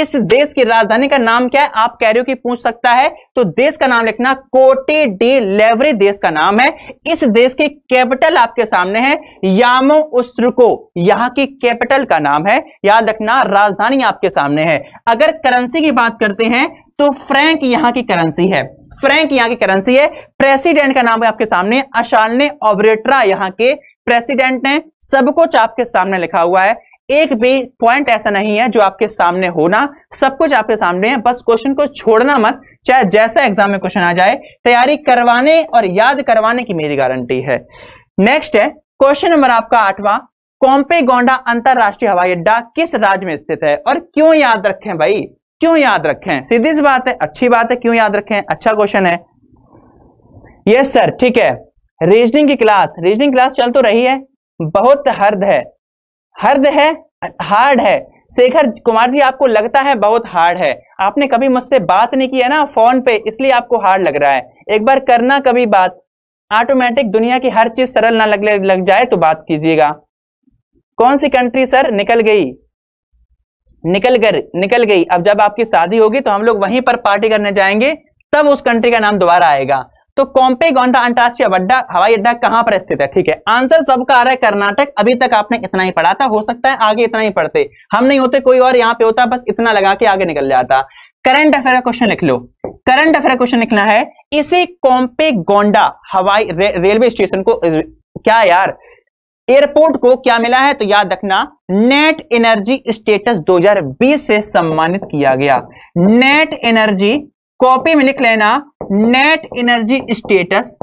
इस देश की राजधानी का नाम क्या है आप कह रहे हो कि पूछ सकता है तो देश का नाम लिखना कोटे डी लेवरी देश का नाम है इस देश की कैपिटल आपके सामने है यामो उसको यहां की कैपिटल का नाम है याद रखना राजधानी आपके सामने है अगर करेंसी की बात करते हैं तो फ्रैंक यहां की करेंसी है फ्रैंक यहां की करेंसी है प्रेसिडेंट का नाम है आपके सामने अशालने ऑबरेट्रा यहां के प्रेसिडेंट ने सब कुछ आपके सामने लिखा हुआ है एक भी पॉइंट ऐसा नहीं है जो आपके सामने होना सब कुछ आपके सामने है बस क्वेश्चन को छोड़ना मत चाहे जैसा एग्जाम में क्वेश्चन आ जाए तैयारी करवाने और याद करवाने की मेरी गारंटी है नेक्स्ट है क्वेश्चन नंबर आपका आठवां गोंडा अंतरराष्ट्रीय हवाई अड्डा किस राज्य में स्थित है और क्यों याद रखें भाई क्यों याद रखें सीधी सी बात है अच्छी बात है क्यों याद रखें अच्छा क्वेश्चन है यस सर ठीक है रीजनिंग की क्लास रीजनिंग क्लास चल तो रही है बहुत हर्द है हर्द है हार्ड है शेखर कुमार जी आपको लगता है बहुत हार्ड है आपने कभी मुझसे बात नहीं की है ना फोन पे इसलिए आपको हार्ड लग रहा है एक बार करना कभी बात ऑटोमेटिक दुनिया की हर चीज सरल ना लग लग जाए तो बात कीजिएगा कौन सी कंट्री सर निकल गई निकल कर निकल गई अब जब आपकी शादी होगी तो हम लोग वहीं पर पार्टी करने जाएंगे तब उस कंट्री का नाम दोबारा आएगा तो कॉम्पेगौंडा अंतरराष्ट्रीय हवाई अड्डा कहां पर स्थित है ठीक है आंसर सबका आ रहा है कर्नाटक अभी तक आपने इतना ही पढ़ा था हो सकता है आगे इतना ही पढ़ते हम नहीं होते कोई और यहां पे होता बस इतना लगा के आगे निकल जाता करंट अफेयर का क्वेश्चन लिख लो करंट अफेयर का क्वेश्चन लिखना है इसे कॉम्पे गोंडा हवाई रे, रेलवे स्टेशन को क्या यार एयरपोर्ट को क्या मिला है तो याद रखना नेट एनर्जी स्टेटस 2020 से सम्मानित किया गया नेट एनर्जी कॉपी में लिख लेना net energy status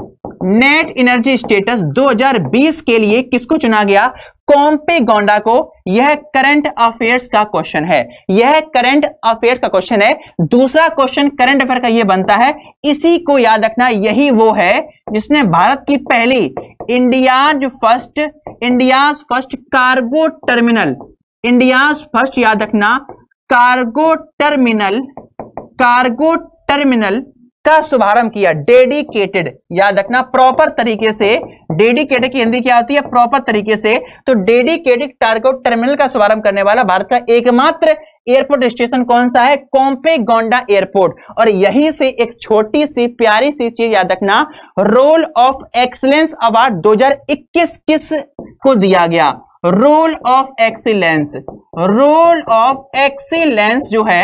net energy status 2020 के लिए किसको चुना गया कॉम्पे गोंडा को यह करंट अफेयर्स का क्वेश्चन है यह करंट अफेयर्स का क्वेश्चन है दूसरा क्वेश्चन करंट अफेयर का यह बनता है इसी को याद रखना यही वो है जिसने भारत की पहली India's first India's first cargo terminal India's first याद रखना कार्गो टर्मिनल कार्गो टर्मिनल का शुभारंभ किया डेडिकेटेड याद रखना प्रॉपर तरीके से डेडिकेटेड की हिंदी क्या होती है प्रॉपर तरीके से तो डेडिकेटेड टार्गो टर्मिनल का शुभारंभ करने वाला भारत का एकमात्र एयरपोर्ट स्टेशन कौन सा है कॉम्पे गोंडा एयरपोर्ट और यहीं से एक छोटी सी प्यारी सी चीज याद रखना रोल ऑफ एक्सलेंस अवार्ड 2021 किस को दिया गया role of excellence role of excellence जो है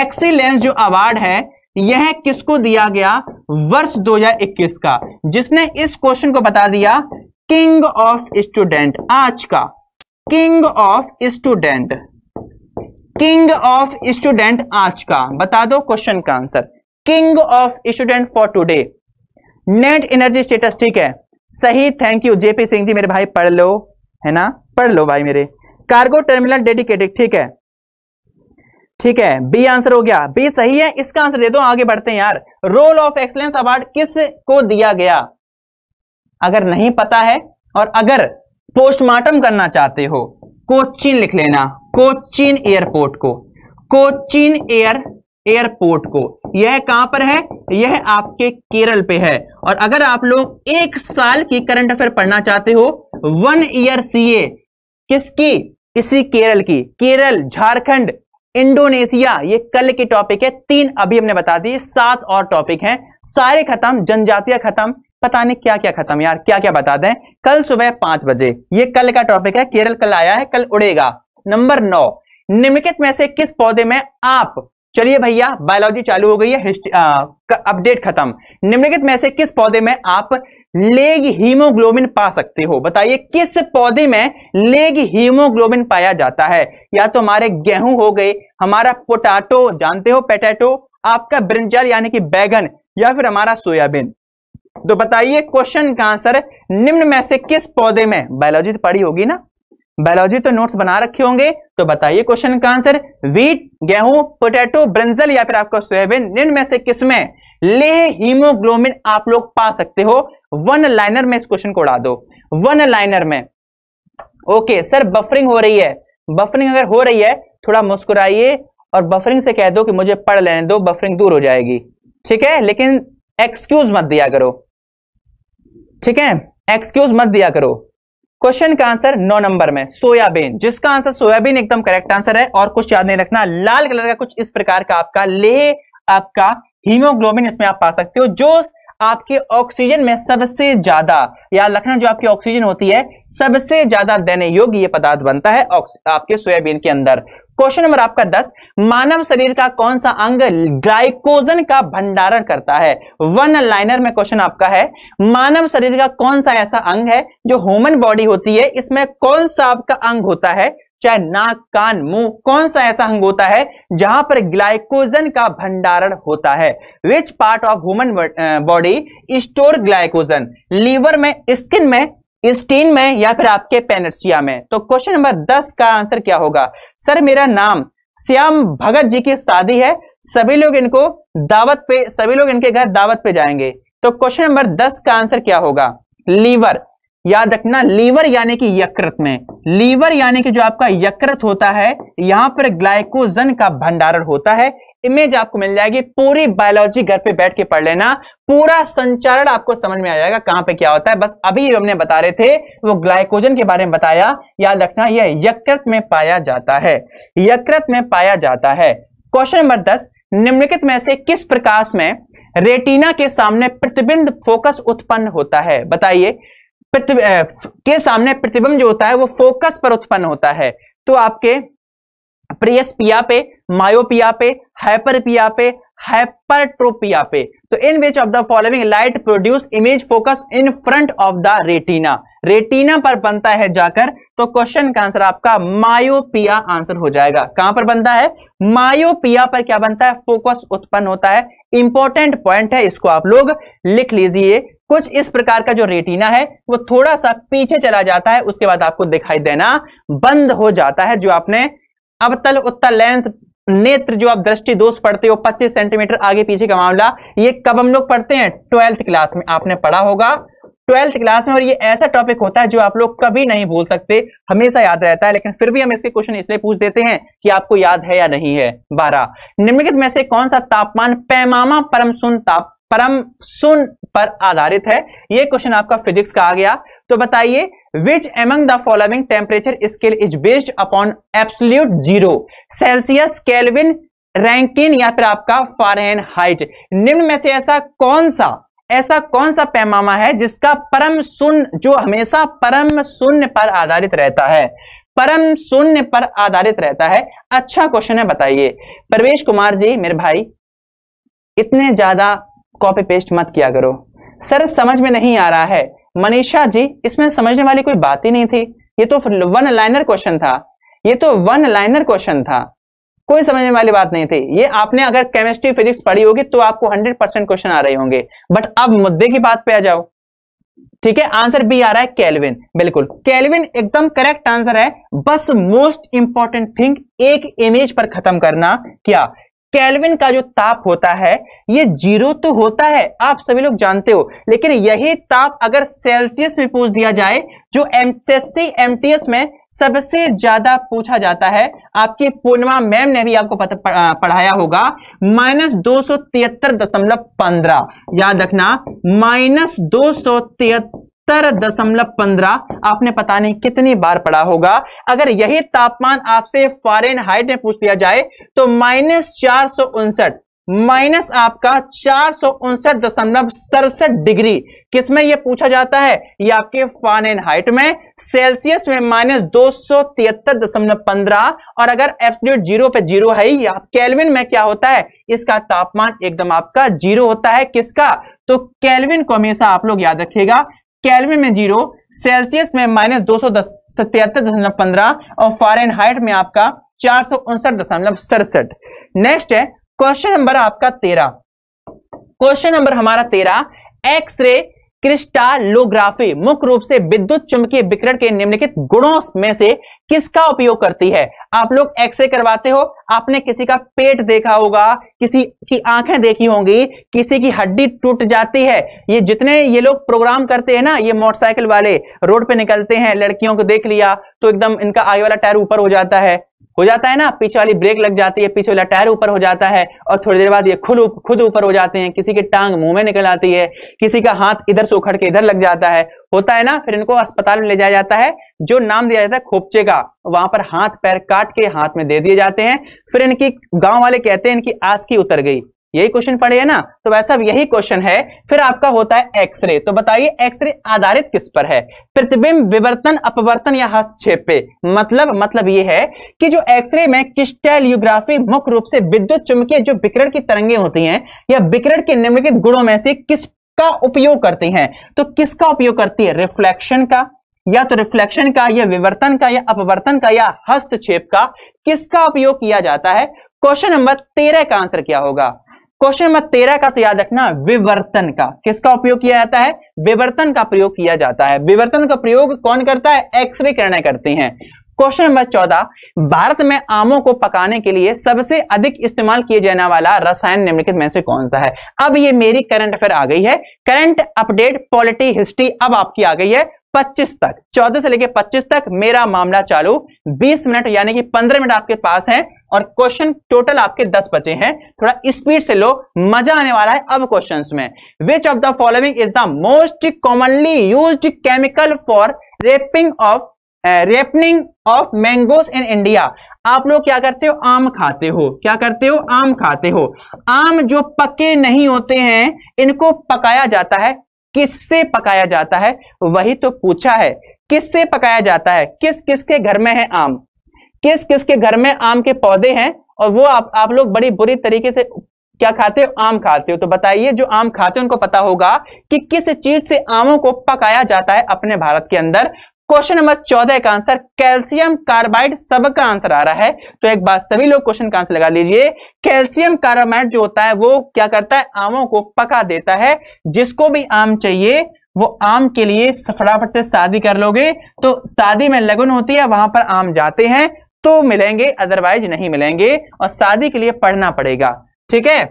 एक्सीलेंस जो अवार्ड है यह किसको दिया गया वर्ष 2021 का जिसने इस क्वेश्चन को बता दिया किंग ऑफ स्टूडेंट आज का king of student king of student आज का बता दो क्वेश्चन का answer king of student for today net energy status ठीक है सही thank you JP Singh ji मेरे भाई पढ़ लो है ना पढ़ लो भाई मेरे कार्गो टर्मिनल डेडिकेटेड ठीक है ठीक है बी आंसर हो गया बी सही है इसका आंसर दे दो आगे बढ़ते हैं यार रोल ऑफ एक्सलेंस अवार्ड किस को दिया गया अगर नहीं पता है और अगर पोस्टमार्टम करना चाहते हो कोचिन लिख लेना कोचिन एयरपोर्ट को कोचिन एयर एयरपोर्ट को यह कहां पर है यह आपके केरल पे है और अगर आप लोग एक साल की करंट अफेयर पढ़ना चाहते हो वन ईयर सीए किसकी इसी केरल की केरल झारखंड इंडोनेशिया ये कल की टॉपिक है तीन अभी हमने बता दी सात और टॉपिक हैं सारे खत्म जनजातियां खत्म पता नहीं क्या क्या खत्म यार क्या क्या बता दें कल सुबह पांच बजे ये कल का टॉपिक है केरल कल आया है कल उड़ेगा नंबर नौ निम्नलिखित में से किस पौधे में आप चलिए भैया बायोलॉजी चालू हो गई है अपडेट खत्म निम्नलिखित में से किस पौधे में आप लेग हीमोग्लोबिन पा सकते हो बताइए किस पौधे में लेग हीमोग्लोबिन पाया जाता है या तो हमारे गेहूं हो गए हमारा पोटैटो जानते हो पोटैटो आपका ब्रिंजल यानी कि बैगन या फिर हमारा सोयाबीन तो बताइए क्वेश्चन का आंसर निम्न में से किस पौधे में बायोलॉजी तो पढ़ी होगी ना बायोलॉजी तो नोट्स बना रखे होंगे तो बताइए क्वेश्चन का आंसर वीट गेहूं पोटैटो ब्रिंजल या फिर आपका सोयाबीन निम्न में से किसमें ले हीमोग्लोबिन आप लोग पा सकते हो वन लाइनर में इस क्वेश्चन को उड़ा दो वन लाइनर में ओके सर बफरिंग हो रही है बफरिंग अगर हो रही है थोड़ा मुस्कुराइए और बफरिंग से कह दो कि मुझे पढ़ लेने दो बफरिंग दूर हो जाएगी ठीक है लेकिन एक्सक्यूज मत दिया करो ठीक है एक्सक्यूज मत दिया करो क्वेश्चन का आंसर नौ नंबर में सोयाबीन जिसका आंसर सोयाबीन एकदम करेक्ट आंसर है और कुछ याद नहीं रखना लाल कलर का कुछ इस प्रकार का आपका ले आपका हीमोग्लोबिन इसमें आप पा सकते हो जो आपके ऑक्सीजन में सबसे ज्यादा या लखना जो आपकी ऑक्सीजन होती है सबसे ज्यादा देने योग्य ये पदार्थ बनता है आपके सोयाबीन के अंदर क्वेश्चन नंबर आपका दस मानव शरीर का कौन सा अंग ग्लाइकोजन का भंडारण करता है वन लाइनर में क्वेश्चन आपका है मानव शरीर का कौन सा ऐसा अंग है जो ह्यूमन बॉडी होती है इसमें कौन सा आपका अंग होता है चाहे नाक कान मुंह कौन सा ऐसा अंग होता है जहां पर ग्लाइकोजन का भंडारण होता है which part of human body store glycogen liver में स्किन में स्टीन में या फिर आपके पेनेसिया में तो क्वेश्चन नंबर दस का आंसर क्या होगा सर मेरा नाम श्याम भगत जी की शादी है सभी लोग इनको दावत पे सभी लोग इनके घर दावत पे जाएंगे तो क्वेश्चन नंबर दस का आंसर क्या होगा लीवर याद रखना लीवर यानी कि यकृत में लीवर यानी कि जो आपका यकृत होता है यहां पर ग्लाइकोजन का भंडारण होता है इमेज आपको मिल जाएगी पूरी बायोलॉजी घर पे बैठ के पढ़ लेना पूरा संचारण आपको समझ में आ जाएगा कहां पे क्या होता है बस अभी हमने बता रहे थे वो ग्लाइकोजन के बारे में बताया याद रखना यह यकृत में पाया जाता है यकृत में पाया जाता है क्वेश्चन नंबर दस निम्नलिखित में से किस प्रकाश में रेटिना के सामने प्रतिबिंब फोकस उत्पन्न होता है बताइए के सामने प्रतिबिंब जो होता है वो फोकस पर उत्पन्न होता है तो आपके प्रियस्पिया पे मायोपिया पे हाइपरपिया पे हाइपरट्रोपिया पे तो in which of the following light produce image focus in front of the retina retina पर बनता है जाकर तो क्वेश्चन का आंसर आपका मायोपिया आंसर हो जाएगा कहां पर बनता है मायोपिया पर क्या बनता है फोकस उत्पन्न होता है इंपॉर्टेंट पॉइंट है इसको आप लोग लिख लीजिए कुछ इस प्रकार का जो रेटिना है वो थोड़ा सा पीछे चला जाता है उसके बाद आपको दिखाई देना बंद हो जाता है जो आपने अबतल उत्तल लेंस नेत्र जो आप दृष्टि दोष पढ़ते हो 25 सेंटीमीटर आगे पीछे का मामला ये कब हम लोग पढ़ते हैं ट्वेल्थ क्लास में आपने पढ़ा होगा ट्वेल्थ क्लास में और ये ऐसा टॉपिक होता है जो आप लोग कभी नहीं भूल सकते हमेशा याद रहता है लेकिन फिर भी हम इसके क्वेश्चन इसलिए पूछ देते हैं कि आपको याद है या नहीं है बारह निम्नलिखित में से कौन सा तापमान पैमामा परम सुन ताप परम सुन पर आधारित है ये क्वेश्चन आपका फिजिक्स का आ गया तो बताइए which among the following temperature scale is based upon absolute zero Celsius Kelvin Rankine या फिर आपका फारेन हाइट निम्न में से ऐसा कौन सा ऐसा कौन सा पैमामा है जिसका परम शून्य जो हमेशा परम शून्य पर आधारित रहता है परम शून्य पर आधारित रहता है अच्छा क्वेश्चन है बताइए प्रवेश कुमार जी मेरे भाई इतने ज्यादा कॉपी पेस्ट मत किया करो सर समझ में नहीं आ रहा है मनीषा जी इसमें समझने वाली कोई बात ही नहीं थी ये तो वन लाइनर क्वेश्चन था ये तो वन लाइनर क्वेश्चन था कोई समझने वाली बात नहीं थी ये आपने अगर केमिस्ट्री फिजिक्स पढ़ी होगी तो आपको हंड्रेड परसेंट क्वेश्चन आ रहे होंगे बट अब मुद्दे की बात पे आ जाओ ठीक है आंसर बी आ रहा है कैलविन बिल्कुल कैलविन एकदम करेक्ट आंसर है बस मोस्ट इंपॉर्टेंट थिंग एक इमेज पर खत्म करना क्या कैलविन का जो ताप होता है ये जीरो तो होता है आप सभी लोग जानते हो लेकिन यही ताप अगर सेल्सियस में पूछ दिया जाए जो एमसीएससी एमटीएस में सबसे ज्यादा पूछा जाता है आपकी पूर्णिमा मैम ने भी आपको पता पढ़ाया होगा माइनस दो सौ तिहत्तर दशमलव पंद्रह याद रखना माइनस दो सौ तिहत्तर सत्तर दशमलव पंद्रह आपने पता नहीं कितनी बार पढ़ा होगा अगर यही तापमान आपसे फॉरेन हाइट में पूछ लिया जाए तो माइनस चार सौ उनसठ माइनस आपका चार सौ उनसठ दशमलव सड़सठ डिग्री किसमें यह पूछा जाता है ये आपके फॉरेन हाइट में सेल्सियस में माइनस दो सौ तिहत्तर दशमलव पंद्रह और अगर एप्सल्यूट जीरो पे जीरो है ही कैलविन में क्या होता है इसका तापमान एकदम आपका जीरो होता है किसका तो कैलविन को हमेशा आप लोग याद रखिएगा कैलवी में जीरो सेल्सियस में माइनस दो सौ दस सतहत्तर दशमलव पंद्रह और फॉरन हाइट में आपका चार सौ उनसठ दशमलव सड़सठ नेक्स्ट है क्वेश्चन नंबर आपका तेरह क्वेश्चन नंबर हमारा तेरह एक्सरे क्रिस्टालोग्राफी मुख्य रूप से विद्युत चुंबकीय विकरण के निम्नलिखित गुणों में से किसका उपयोग करती है आप लोग एक्सरे करवाते हो आपने किसी का पेट देखा होगा किसी की आंखें देखी होंगी किसी की हड्डी टूट जाती है ये जितने ये लोग प्रोग्राम करते हैं ना ये मोटरसाइकिल वाले रोड पे निकलते हैं लड़कियों को देख लिया तो एकदम इनका आगे वाला टायर ऊपर हो जाता है हो जाता है ना पीछे वाली ब्रेक लग जाती है पीछे वाला टायर ऊपर हो जाता है और थोड़ी देर बाद ये खुद खुद ऊपर हो जाते हैं किसी की टांग मुंह में निकल आती है किसी का हाथ इधर से उखड़ के इधर लग जाता है होता है ना फिर इनको अस्पताल में ले जाया जाता है जो नाम दिया जाता है खोपचे का वहां पर हाथ पैर काट के हाथ में दे दिए जाते हैं फिर इनकी गांव वाले कहते हैं इनकी आस की उतर गई यही क्वेश्चन पढ़े है ना तो वैसा यही क्वेश्चन है फिर आपका होता है एक्सरे तो बताइए एक्सरे आधारित किस पर है प्रतिबिंब विवर्तन अपवर्तन या हस्तक्षेप पे मतलब मतलब ये है कि जो एक्सरे में क्रिस्टैलियोग्राफी मुख्य रूप से विद्युत चुंबकीय जो विकिरण की तरंगे होती हैं या विकिरण के निम्नलिखित गुणों में से किसका उपयोग करती है तो किसका उपयोग करती है रिफ्लेक्शन का या तो रिफ्लेक्शन का या विवर्तन का या अपवर्तन का या हस्तक्षेप का किसका उपयोग किया जाता है क्वेश्चन नंबर तेरह का आंसर क्या होगा क्वेश्चन नंबर तेरह का तो याद रखना विवर्तन का किसका उपयोग किया जाता है विवर्तन का प्रयोग किया जाता है विवर्तन का प्रयोग कौन करता है एक्सरे किरणें करते हैं क्वेश्चन नंबर चौदह भारत में आमों को पकाने के लिए सबसे अधिक इस्तेमाल किए जाने वाला रसायन निम्नलिखित में से कौन सा है अब ये मेरी करंट अफेयर आ गई है करंट अपडेट पॉलिटी हिस्ट्री अब आपकी आ गई है 25 तक 14 से लेकर 25 तक मेरा मामला चालू 20 मिनट यानी कि 15 मिनट आपके पास है और क्वेश्चन टोटल आपके 10 बचे हैं थोड़ा स्पीड से लो मजा आने वाला है अब क्वेश्चंस में which of the following is the most commonly used chemical for ripening of ripening of mangoes in India आप लोग क्या करते हो आम खाते हो क्या करते हो आम खाते हो आम जो पके नहीं होते हैं इनको पकाया जाता है किससे पकाया जाता है वही तो पूछा है किससे पकाया जाता है किस किस के घर में है आम किस किस के घर में आम के पौधे हैं और वो आप आप लोग बड़ी बुरी तरीके से क्या खाते हो आम खाते हो तो बताइए जो आम खाते हो उनको पता होगा कि किस चीज से आमों को पकाया जाता है अपने भारत के अंदर क्वेश्चन नंबर चौदह का आंसर कैल्शियम कार्बाइड सबका आंसर आ रहा है तो एक बात सभी लोग क्वेश्चन का आंसर लगा लीजिए कैल्शियम कार्बाइड जो होता है वो क्या करता है आमों को पका देता है जिसको भी आम चाहिए वो आम के लिए फटाफट से शादी कर लोगे तो शादी में लगन होती है वहां पर आम जाते हैं तो मिलेंगे अदरवाइज नहीं मिलेंगे और शादी के लिए पढ़ना पड़ेगा ठीक है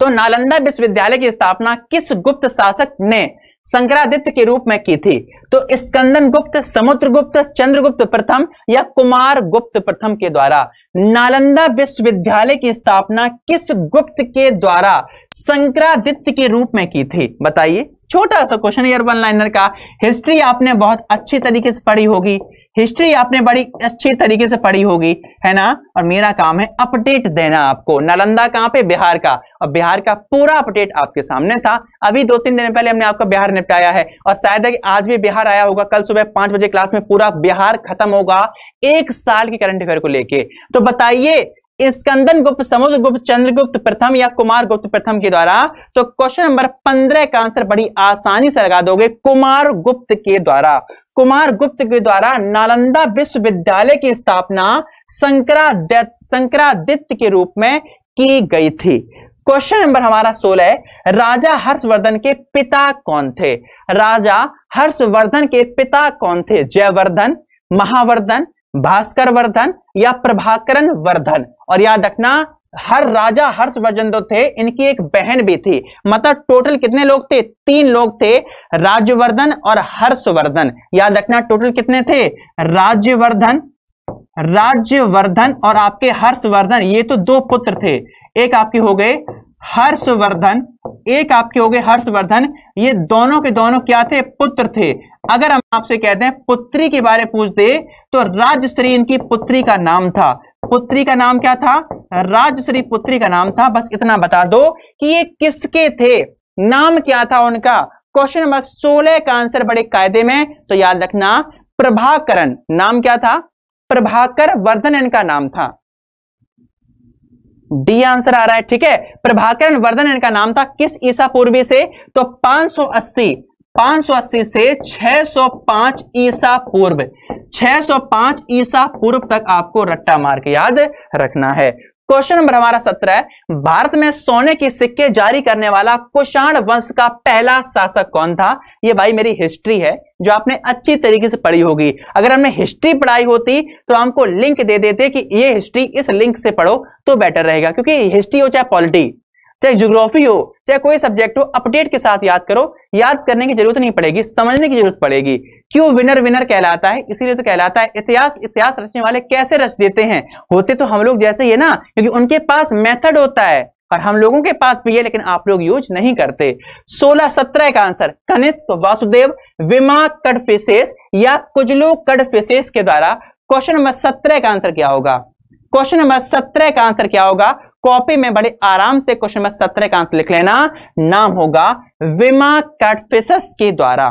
तो नालंदा विश्वविद्यालय की स्थापना किस गुप्त शासक ने शंकरादित्य के रूप में की थी तो स्कंदन गुप्त समुद्र गुप्त चंद्रगुप्त प्रथम या कुमार गुप्त प्रथम के द्वारा नालंदा विश्वविद्यालय की स्थापना किस गुप्त के द्वारा शंकरादित्य के रूप में की थी बताइए छोटा सा क्वेश्चन ईयर वन का हिस्ट्री आपने बहुत अच्छी तरीके से पढ़ी होगी हिस्ट्री आपने बड़ी अच्छे तरीके से पढ़ी होगी है ना और मेरा काम है अपडेट देना आपको नालंदा कहाँ पे बिहार का और बिहार का पूरा अपडेट आपके सामने था अभी दो तीन दिन पहले हमने आपका बिहार निपटाया है और शायद आज भी बिहार आया होगा कल सुबह पांच बजे क्लास में पूरा बिहार खत्म होगा एक साल के करंट अफेयर को लेके तो बताइए स्कंदन गुप्त समुद्र गुप्त चंद्रगुप्त प्रथम या कुमार गुप्त प्रथम के द्वारा तो क्वेश्चन नंबर पंद्रह का आंसर बड़ी आसानी से लगा दोगे कुमार गुप्त के द्वारा कुमार गुप्त के द्वारा नालंदा विश्वविद्यालय की स्थापना संकरादित्य के रूप में की गई थी क्वेश्चन नंबर हमारा सोलह राजा हर्षवर्धन के पिता कौन थे राजा हर्षवर्धन के पिता कौन थे जयवर्धन महावर्धन भास्कर वर्धन या प्रभाकरण वर्धन और याद रखना हर राजा हर्षवर्धन जो थे इनकी एक बहन भी थी मतलब टोटल कितने लोग थे तीन लोग थे राज्यवर्धन और हर्षवर्धन याद रखना टोटल कितने थे राज्यवर्धन राज्यवर्धन और आपके हर्षवर्धन ये तो दो पुत्र थे एक आपके हो गए हर्षवर्धन एक आपके हो गए हर्षवर्धन ये दोनों के दोनों क्या थे पुत्र थे अगर हम आपसे कहते हैं पुत्री के बारे में पूछते तो राजश्री इनकी पुत्री का नाम था पुत्री का नाम क्या था राजश्री पुत्री का नाम था बस इतना बता दो कि ये किसके थे नाम क्या था उनका क्वेश्चन नंबर सोलह का आंसर बड़े कायदे में तो याद रखना प्रभाकरण नाम क्या था प्रभाकर वर्धन इनका नाम था डी आंसर आ रहा है ठीक है प्रभाकरण वर्धन इनका नाम था किस ईसा पूर्वी से तो 580 580 से 605 ईसा पूर्व 605 ईसा पूर्व तक आपको रट्टा मार के याद रखना है क्वेश्चन नंबर हमारा सत्रह भारत में सोने के सिक्के जारी करने वाला कुषाण वंश का पहला शासक कौन था ये भाई मेरी हिस्ट्री है जो आपने अच्छी तरीके से पढ़ी होगी अगर हमने हिस्ट्री पढ़ाई होती तो हमको लिंक दे देते कि ये हिस्ट्री इस लिंक से पढ़ो तो बेटर रहेगा क्योंकि हिस्ट्री हो चाहे पॉलिटी चाहे ज्योग्राफी हो चाहे कोई सब्जेक्ट हो अपडेट के साथ याद करो याद करने की जरूरत नहीं पड़ेगी समझने की जरूरत पड़ेगी क्यों विनर विनर कहलाता है इसीलिए तो कहलाता है इतिहास इतिहास रचने वाले कैसे रच देते हैं होते तो हम लोग जैसे ही ना क्योंकि उनके पास मेथड होता है और हम लोगों के पास भी है लेकिन आप लोग यूज नहीं करते सोलह सत्रह का आंसर कनिष्क वासुदेव विमा कडफिसेस या कुजलो कडफिसेस के द्वारा क्वेश्चन नंबर सत्रह का आंसर क्या होगा क्वेश्चन नंबर सत्रह का आंसर क्या होगा कॉपी में बड़े आराम से क्वेश्चन नंबर सत्रह का आंसर लिख लेना नाम होगा विमा कैटफिसस के द्वारा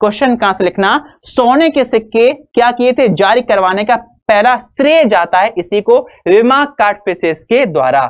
क्वेश्चन का आंसर लिखना सोने के सिक्के क्या किए थे जारी करवाने का पहला श्रेय जाता है इसी को विमा कार्टफेसिस के द्वारा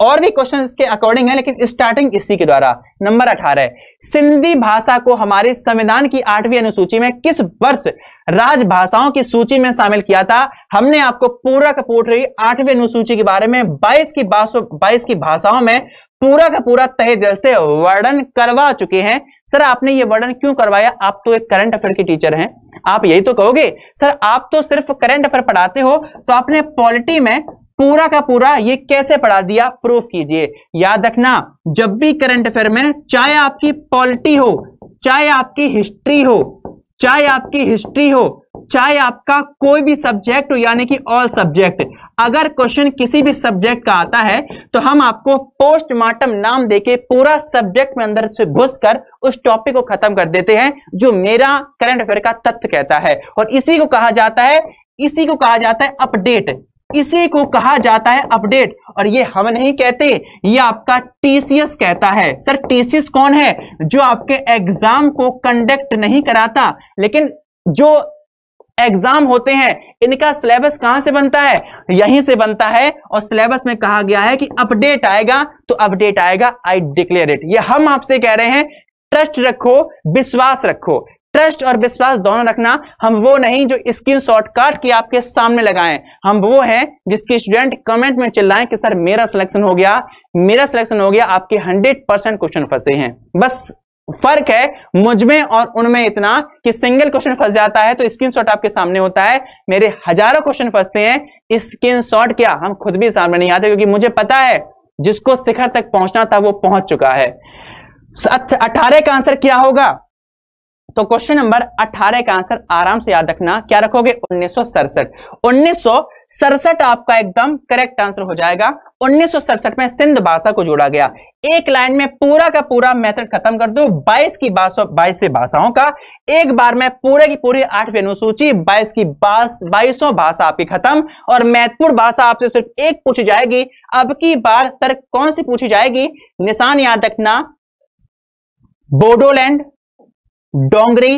और भी क्वेश्चन के अकॉर्डिंग है लेकिन स्टार्टिंग इसी के द्वारा नंबर अठारह सिंधी भाषा को हमारे संविधान की आठवीं अनुसूची में किस वर्ष राजभाषाओं की सूची में शामिल किया था हमने आपको पूरा का पूरी आठवीं अनुसूची के बारे में 22 की बाईस की भाषाओं में पूरा का पूरा तहे दिल से वर्णन करवा चुके हैं सर आपने ये वर्णन क्यों करवाया आप तो एक करंट अफेयर के टीचर हैं आप यही तो कहोगे सर आप तो सिर्फ करंट अफेयर पढ़ाते हो तो आपने पॉलिटी में पूरा का पूरा ये कैसे पढ़ा दिया प्रूफ कीजिए याद रखना जब भी करंट अफेयर में चाहे आपकी पॉलिटी हो चाहे आपकी हिस्ट्री हो चाहे आपकी हिस्ट्री हो चाहे आपका कोई भी सब्जेक्ट हो यानी कि ऑल सब्जेक्ट अगर क्वेश्चन किसी भी सब्जेक्ट का आता है तो हम आपको पोस्टमार्टम नाम देके पूरा सब्जेक्ट में अंदर से घुसकर उस टॉपिक को खत्म कर देते हैं जो मेरा करंट अफेयर का तथ्य कहता है और इसी को कहा जाता है इसी को कहा जाता है अपडेट इसी को कहा जाता है अपडेट और ये हम नहीं कहते ये आपका टीसीएस कहता है सर टीसीएस कौन है जो आपके एग्जाम को कंडक्ट नहीं कराता लेकिन जो एग्जाम होते हैं इनका सिलेबस कहां से बनता है यहीं से बनता है और सिलेबस में कहा गया है कि अपडेट आएगा तो अपडेट आएगा आई डिक्लेयर इट ये हम आपसे कह रहे हैं ट्रस्ट रखो विश्वास रखो ट्रस्ट और विश्वास दोनों रखना हम वो नहीं जो स्क्रीन काट के आपके सामने लगाएं हम वो हैं जिसके स्टूडेंट कमेंट में चिल्लाएं कि सर मेरा सिलेक्शन हो गया मेरा सिलेक्शन हो गया आपके हंड्रेड परसेंट क्वेश्चन फंसे हैं बस फर्क है मुझमें और उनमें इतना कि सिंगल क्वेश्चन फंस जाता है तो स्क्रीनशॉट आपके सामने होता है मेरे हजारों क्वेश्चन फंसते हैं स्क्रीनशॉट क्या हम खुद भी सामने नहीं आते क्योंकि मुझे पता है जिसको शिखर तक पहुंचना था वो पहुंच चुका है अठारह का आंसर क्या होगा तो क्वेश्चन नंबर 18 का आंसर आराम से याद रखना क्या रखोगे उन्नीस उन्नीस आपका एकदम करेक्ट आंसर हो जाएगा उन्नीस में सिंध भाषा को जोड़ा गया एक लाइन में पूरा का पूरा मेथड खत्म कर दो 22 की बाईस से भाषाओं का एक बार में पूरे की पूरी आठवीं अनुसूची 22 की बाईसों भाषा आपकी खत्म और महत्वपूर्ण भाषा आपसे सिर्फ एक पूछी जाएगी अब की बार सर कौन सी पूछी जाएगी निशान याद रखना बोडोलैंड डोंगरी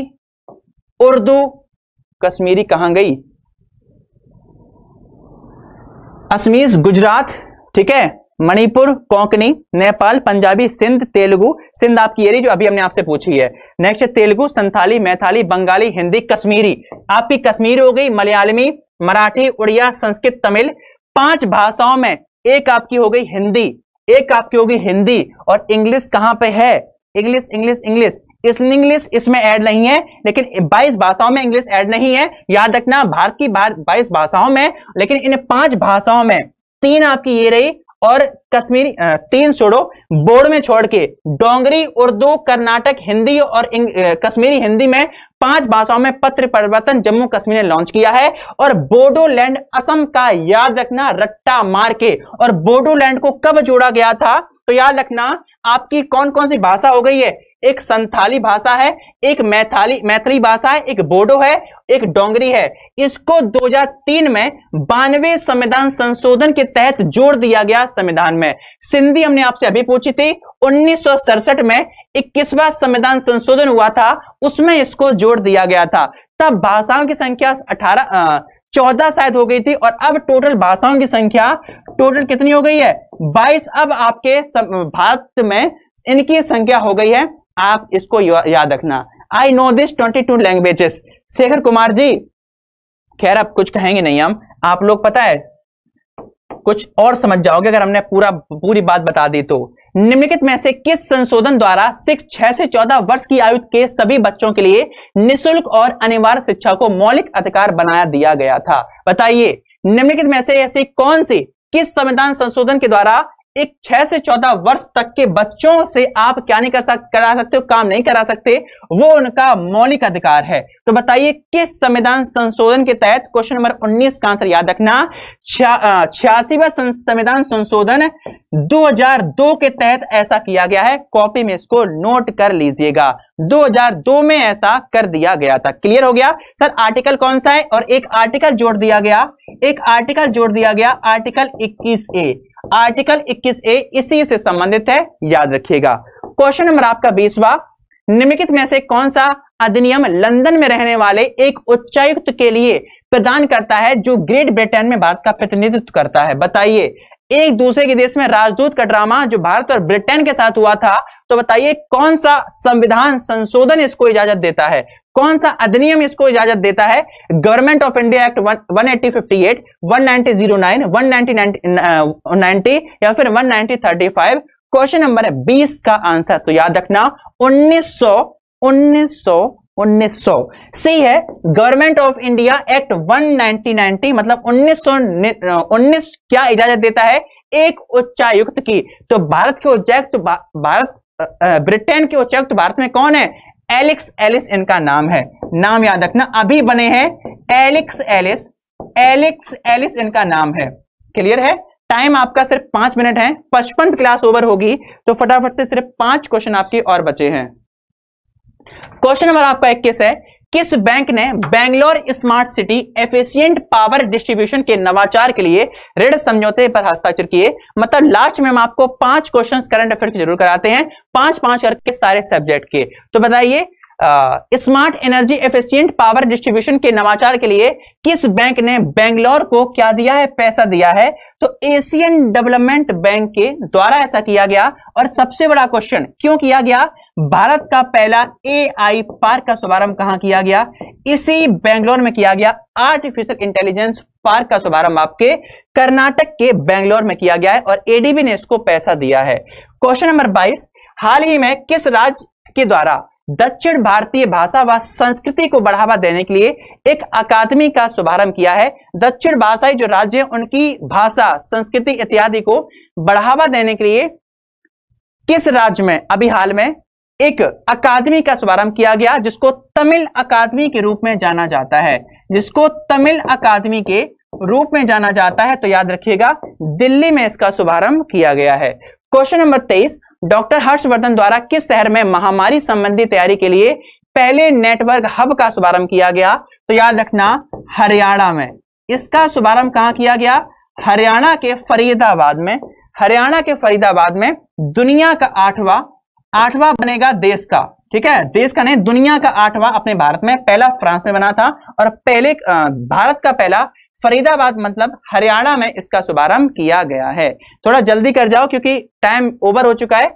उर्दू कश्मीरी कहां गई असमीज गुजरात ठीक है मणिपुर कोंकणी नेपाल पंजाबी सिंध तेलुगु सिंध आपकी एरी जो अभी हमने आपसे पूछी है नेक्स्ट है तेलुगु संथाली मैथाली बंगाली हिंदी कश्मीरी आपकी कश्मीरी हो गई मलयालमी मराठी उड़िया संस्कृत तमिल पांच भाषाओं में एक आपकी हो गई हिंदी एक आपकी होगी हिंदी और इंग्लिश कहां पे है इंग्लिश इंग्लिश इंग्लिश इंग्लिश इसमें ऐड नहीं है लेकिन 22 भाषाओं में इंग्लिश ऐड नहीं है याद रखना भारत की बाईस भाषाओं में लेकिन इन पांच भाषाओं में तीन आपकी ये रही और कश्मीरी तीन छोड़ो बोर्ड में छोड़ के डोंगरी उर्दू कर्नाटक हिंदी और कश्मीरी हिंदी में पांच भाषाओं में पत्र परिवर्तन जम्मू कश्मीर ने लॉन्च किया है और बोडोलैंड असम का याद रखना रट्टा मार के और बोडोलैंड को कब जोड़ा गया था तो याद रखना आपकी कौन कौन सी भाषा हो गई है एक संथाली भाषा है एक मैथाली मैथिली भाषा है एक बोडो है एक डोंगरी है इसको 2003 में बानवे संविधान संशोधन के तहत जोड़ दिया गया संविधान में सिंधी हमने आपसे अभी पूछी थी उन्नीस में इक्कीसवा संविधान संशोधन हुआ था उसमें इसको जोड़ दिया गया था तब भाषाओं की संख्या अठारह चौदह शायद हो गई थी और अब टोटल भाषाओं की संख्या टोटल कितनी हो गई है बाईस अब आपके भारत में इनकी संख्या हो गई है आप इसको याद रखना I know this twenty two languages Shekhar Kumar ji खैर आप कुछ कहेंगे नहीं हम आप लोग पता है कुछ और समझ जाओगे अगर हमने पूरा पूरी बात बता दी तो निम्नलिखित में से किस संशोधन द्वारा सिक्स छह से चौदह वर्ष की आयु के सभी बच्चों के लिए निशुल्क और अनिवार्य शिक्षा को मौलिक अधिकार बनाया दिया गया था बताइए निम्नलिखित में से ऐसी कौन सी किस संविधान संशोधन के द्वारा एक छह से चौदह वर्ष तक के बच्चों से आप क्या नहीं कर सक करा सकते हो काम नहीं करा सकते वो उनका मौलिक अधिकार है तो बताइए किस संविधान संशोधन के तहत क्वेश्चन नंबर 19 का आंसर याद रखना छियासीवा संविधान संशोधन 2002 के तहत ऐसा किया गया है कॉपी में इसको नोट कर लीजिएगा 2002 में ऐसा कर दिया गया था क्लियर हो गया सर आर्टिकल कौन सा है और एक आर्टिकल जोड़ दिया गया एक आर्टिकल जोड़ दिया गया आर्टिकल इक्कीस ए आर्टिकल 21 ए इसी से संबंधित है याद रखिएगा क्वेश्चन नंबर आपका बीसवा निम्नलिखित में से कौन सा अधिनियम लंदन में रहने वाले एक उच्चायुक्त के लिए प्रदान करता है जो ग्रेट ब्रिटेन में भारत का प्रतिनिधित्व करता है बताइए एक दूसरे के देश में राजदूत का ड्रामा जो भारत और ब्रिटेन के साथ हुआ था तो बताइए कौन सा संविधान संशोधन इसको इजाजत देता है कौन सा अधिनियम इसको इजाजत देता है government of India act one eighty fifty eight one ninety zero nine one ninety या फिर one ninety thirty five question number है बीस का आंसर तो याद रखना उन्नीस सौ उन्नीस सौ 1900 सी है गवर्नमेंट ऑफ इंडिया एक्ट 1990 मतलब 1900 19 uh, क्या इजाजत देता है एक उच्चायुक्त की तो भारत के उच्चायुक्त तो भारत ब्रिटेन के उच्चायुक्त तो भारत में कौन है एलिक्स एलिस इनका नाम है नाम याद रखना अभी बने हैं एलिक्स एलिस एलिक्स एलिस इनका नाम है क्लियर है टाइम आपका सिर्फ पांच मिनट है पचपन क्लास ओवर होगी तो फटाफट से सिर्फ पांच क्वेश्चन आपके और बचे हैं क्वेश्चन नंबर आपका इक्कीस है किस बैंक ने Bangalore smart city efficient power distribution के नवाचार के लिए ऋण समझौते पर हस्ताक्षर किए मतलब लास्ट में हम आपको पांच क्वेश्चन करंट अफेयर के जरूर कराते हैं पांच पांच करके सारे सब्जेक्ट के तो बताइए smart energy efficient power distribution के नवाचार के लिए किस बैंक ने बेंगलोर को क्या दिया है पैसा दिया है तो एशियन डेवलपमेंट बैंक के द्वारा ऐसा किया गया और सबसे बड़ा क्वेश्चन क्यों किया गया भारत का पहला एआई पार्क का शुभारंभ कहां किया गया इसी बेंगलोर में किया गया आर्टिफिशियल इंटेलिजेंस पार्क का शुभारंभ आपके कर्नाटक के बेंगलोर में किया गया है और एडीबी ने इसको पैसा दिया है क्वेश्चन नंबर बाईस हाल ही में किस राज्य के द्वारा दक्षिण भारतीय भाषा व संस्कृति को बढ़ावा देने के लिए एक अकादमी का शुभारंभ किया है दक्षिण भाषाई जो राज्य है उनकी भाषा संस्कृति इत्यादि को बढ़ावा देने के लिए किस राज्य में अभी हाल में एक अकादमी का शुभारंभ किया गया जिसको तमिल अकादमी के रूप में जाना जाता है जिसको तमिल अकादमी के रूप में जाना जाता है तो याद रखिएगा दिल्ली में इसका शुभारंभ किया गया है क्वेश्चन नंबर तेईस डॉक्टर हर्षवर्धन द्वारा किस शहर में महामारी संबंधी तैयारी के लिए पहले नेटवर्क हब का शुभारंभ किया गया तो याद रखना हरियाणा में इसका शुभारंभ कहां किया गया हरियाणा के फरीदाबाद में हरियाणा के फरीदाबाद में दुनिया का आठवां आठवा बनेगा देश का ठीक है देश का नहीं दुनिया का आठवा अपने भारत में पहला फ्रांस में बना था और पहले भारत का पहला फरीदाबाद मतलब हरियाणा में इसका शुभारंभ किया गया है थोड़ा जल्दी कर जाओ क्योंकि टाइम ओवर हो चुका है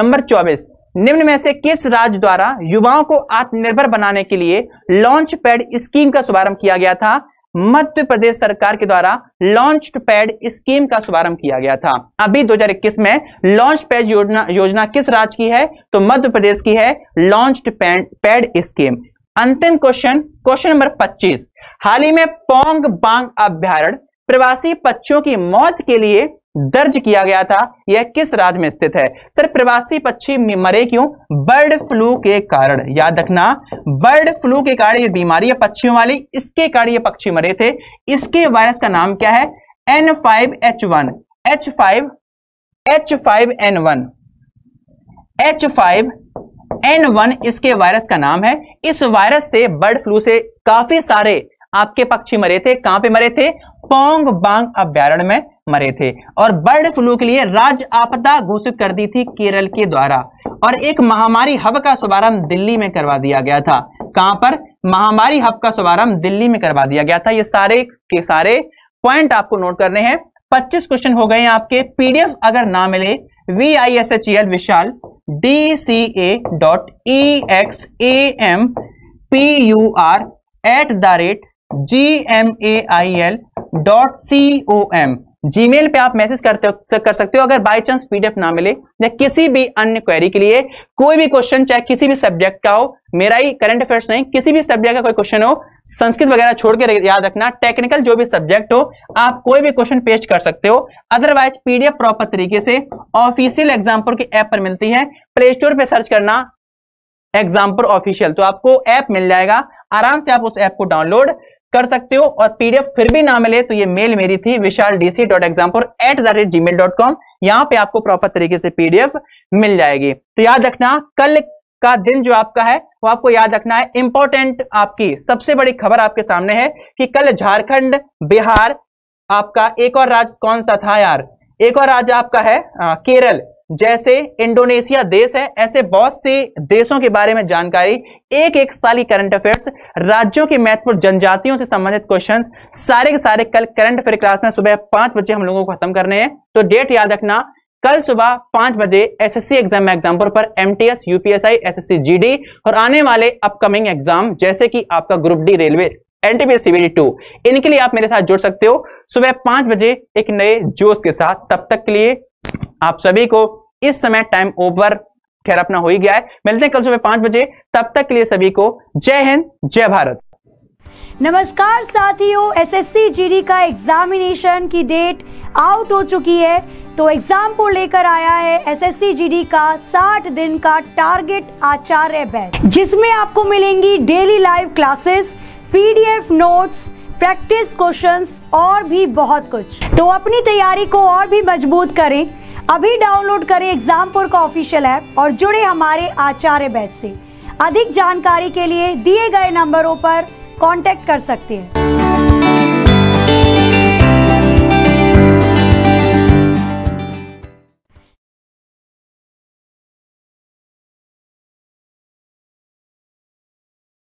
नंबर चौबीस निम्न में से किस राज्य द्वारा युवाओं को आत्मनिर्भर बनाने के लिए लॉन्च पैड स्कीम का शुभारंभ किया गया था मध्य प्रदेश सरकार के द्वारा लॉन्च पैड स्कीम का शुभारंभ किया गया था अभी 2021 में लॉन्च पैड योजना योजना किस राज्य की है तो मध्य प्रदेश की है लॉन्च पैड स्कीम अंतिम क्वेश्चन क्वेश्चन नंबर 25 हाल ही में पोंग बांग अभ्यारण प्रवासी पक्षियों की मौत के लिए दर्ज किया गया था यह किस राज्य में स्थित है सर प्रवासी पक्षी मरे क्यों बर्ड फ्लू के कारण याद रखना बर्ड फ्लू के कारण यह बीमारी है पक्षियों वाली इसके कारण ये पक्षी मरे थे इसके वायरस का नाम क्या है N five H one H five H five N one H five N one इसके वायरस का नाम है इस वायरस से बर्ड फ्लू से काफी सारे आपके पक्षी मरे थे कहां पे मरे थे पोंग बांग अभ्यारण में मरे थे और बर्ड फ्लू के लिए राज्य आपदा घोषित कर दी थी केरल के द्वारा और एक महामारी हब का शुभारंभ दिल्ली में करवा दिया गया था कहां पर महामारी हब का शुभारंभ दिल्ली में करवा दिया गया था ये सारे के सारे पॉइंट आपको नोट करने हैं 25 क्वेश्चन हो गए आपके पीडीएफ अगर ना मिले V I S H L Vishal D C A dot E X A M P U R at the rate G M A I L dot C O M Gmail पे आप message करते कर सकते हो अगर बाय चांस पीडीएफ ना मिले या किसी भी अन्य क्वेरी के लिए कोई भी क्वेश्चन चाहे किसी भी सब्जेक्ट का हो मेरा ही करंट अफेयर्स नहीं किसी भी सब्जेक्ट का कोई क्वेश्चन हो संस्कृत वगैरह छोड़ के याद रखना टेक्निकल जो भी सब्जेक्ट हो आप कोई भी क्वेश्चन पेस्ट कर सकते हो अदरवाइज पीडीएफ प्रॉपर तरीके से ऑफिशियल एग्जाम्पल की ऐप पर मिलती है प्ले स्टोर पर सर्च करना एग्जाम्पल ऑफिशियल तो आपको ऐप मिल जाएगा आराम से आप उस ऐप को डाउनलोड कर सकते हो और पीडीएफ फिर भी ना मिले तो ये मेल मेरी थी Vishal DC dot example at the rate G mail dot com यहाँ पे आपको प्रॉपर तरीके से पीडीएफ मिल जाएगी तो याद रखना कल का दिन जो आपका है वो आपको याद रखना है इंपॉर्टेंट आपकी सबसे बड़ी खबर आपके सामने है कि कल झारखंड बिहार आपका एक और राज्य कौन सा था यार एक और राज्य आपका है आ, केरल जैसे इंडोनेशिया देश है ऐसे बहुत से देशों के बारे में जानकारी एक एक साल की करंट अफेयर्स राज्यों की महत्वपूर्ण जनजातियों से संबंधित क्वेश्चंस सारे के सारे कल करंट अफेयर क्लास में सुबह पांच बजे हम लोगों को खत्म करने हैं तो डेट याद रखना कल सुबह पांच बजे एसएससी एग्जाम एग्जाम्पल पर एमटीएस यूपीएसआई एस जीडी और आने वाले अपकमिंग एग्जाम जैसे कि आपका group D railway NTPS two इनके लिए आप मेरे साथ जुड़ सकते हो सुबह पांच बजे एक नए जोश के साथ तब तक के लिए आप सभी को इस समय टाइम ओवर खैर अपना हो ही गया है मिलते हैं कल सुबह पांच बजे तब तक के लिए सभी को जय हिंद जय भारत नमस्कार साथियों एसएससी जीडी का एग्जामिनेशन की डेट आउट हो चुकी है तो एग्जाम को लेकर आया है एसएससी जीडी का 60 दिन का टारगेट आचार्य बैच जिसमें आपको मिलेंगी daily live classes PDF notes practice questions और भी बहुत कुछ तो अपनी तैयारी को और भी मजबूत करें अभी डाउनलोड करें एग्जामपुर का ऑफिशियल ऐप और जुड़े हमारे आचार्य बैच से अधिक जानकारी के लिए दिए गए नंबरों पर कांटेक्ट कर सकते हैं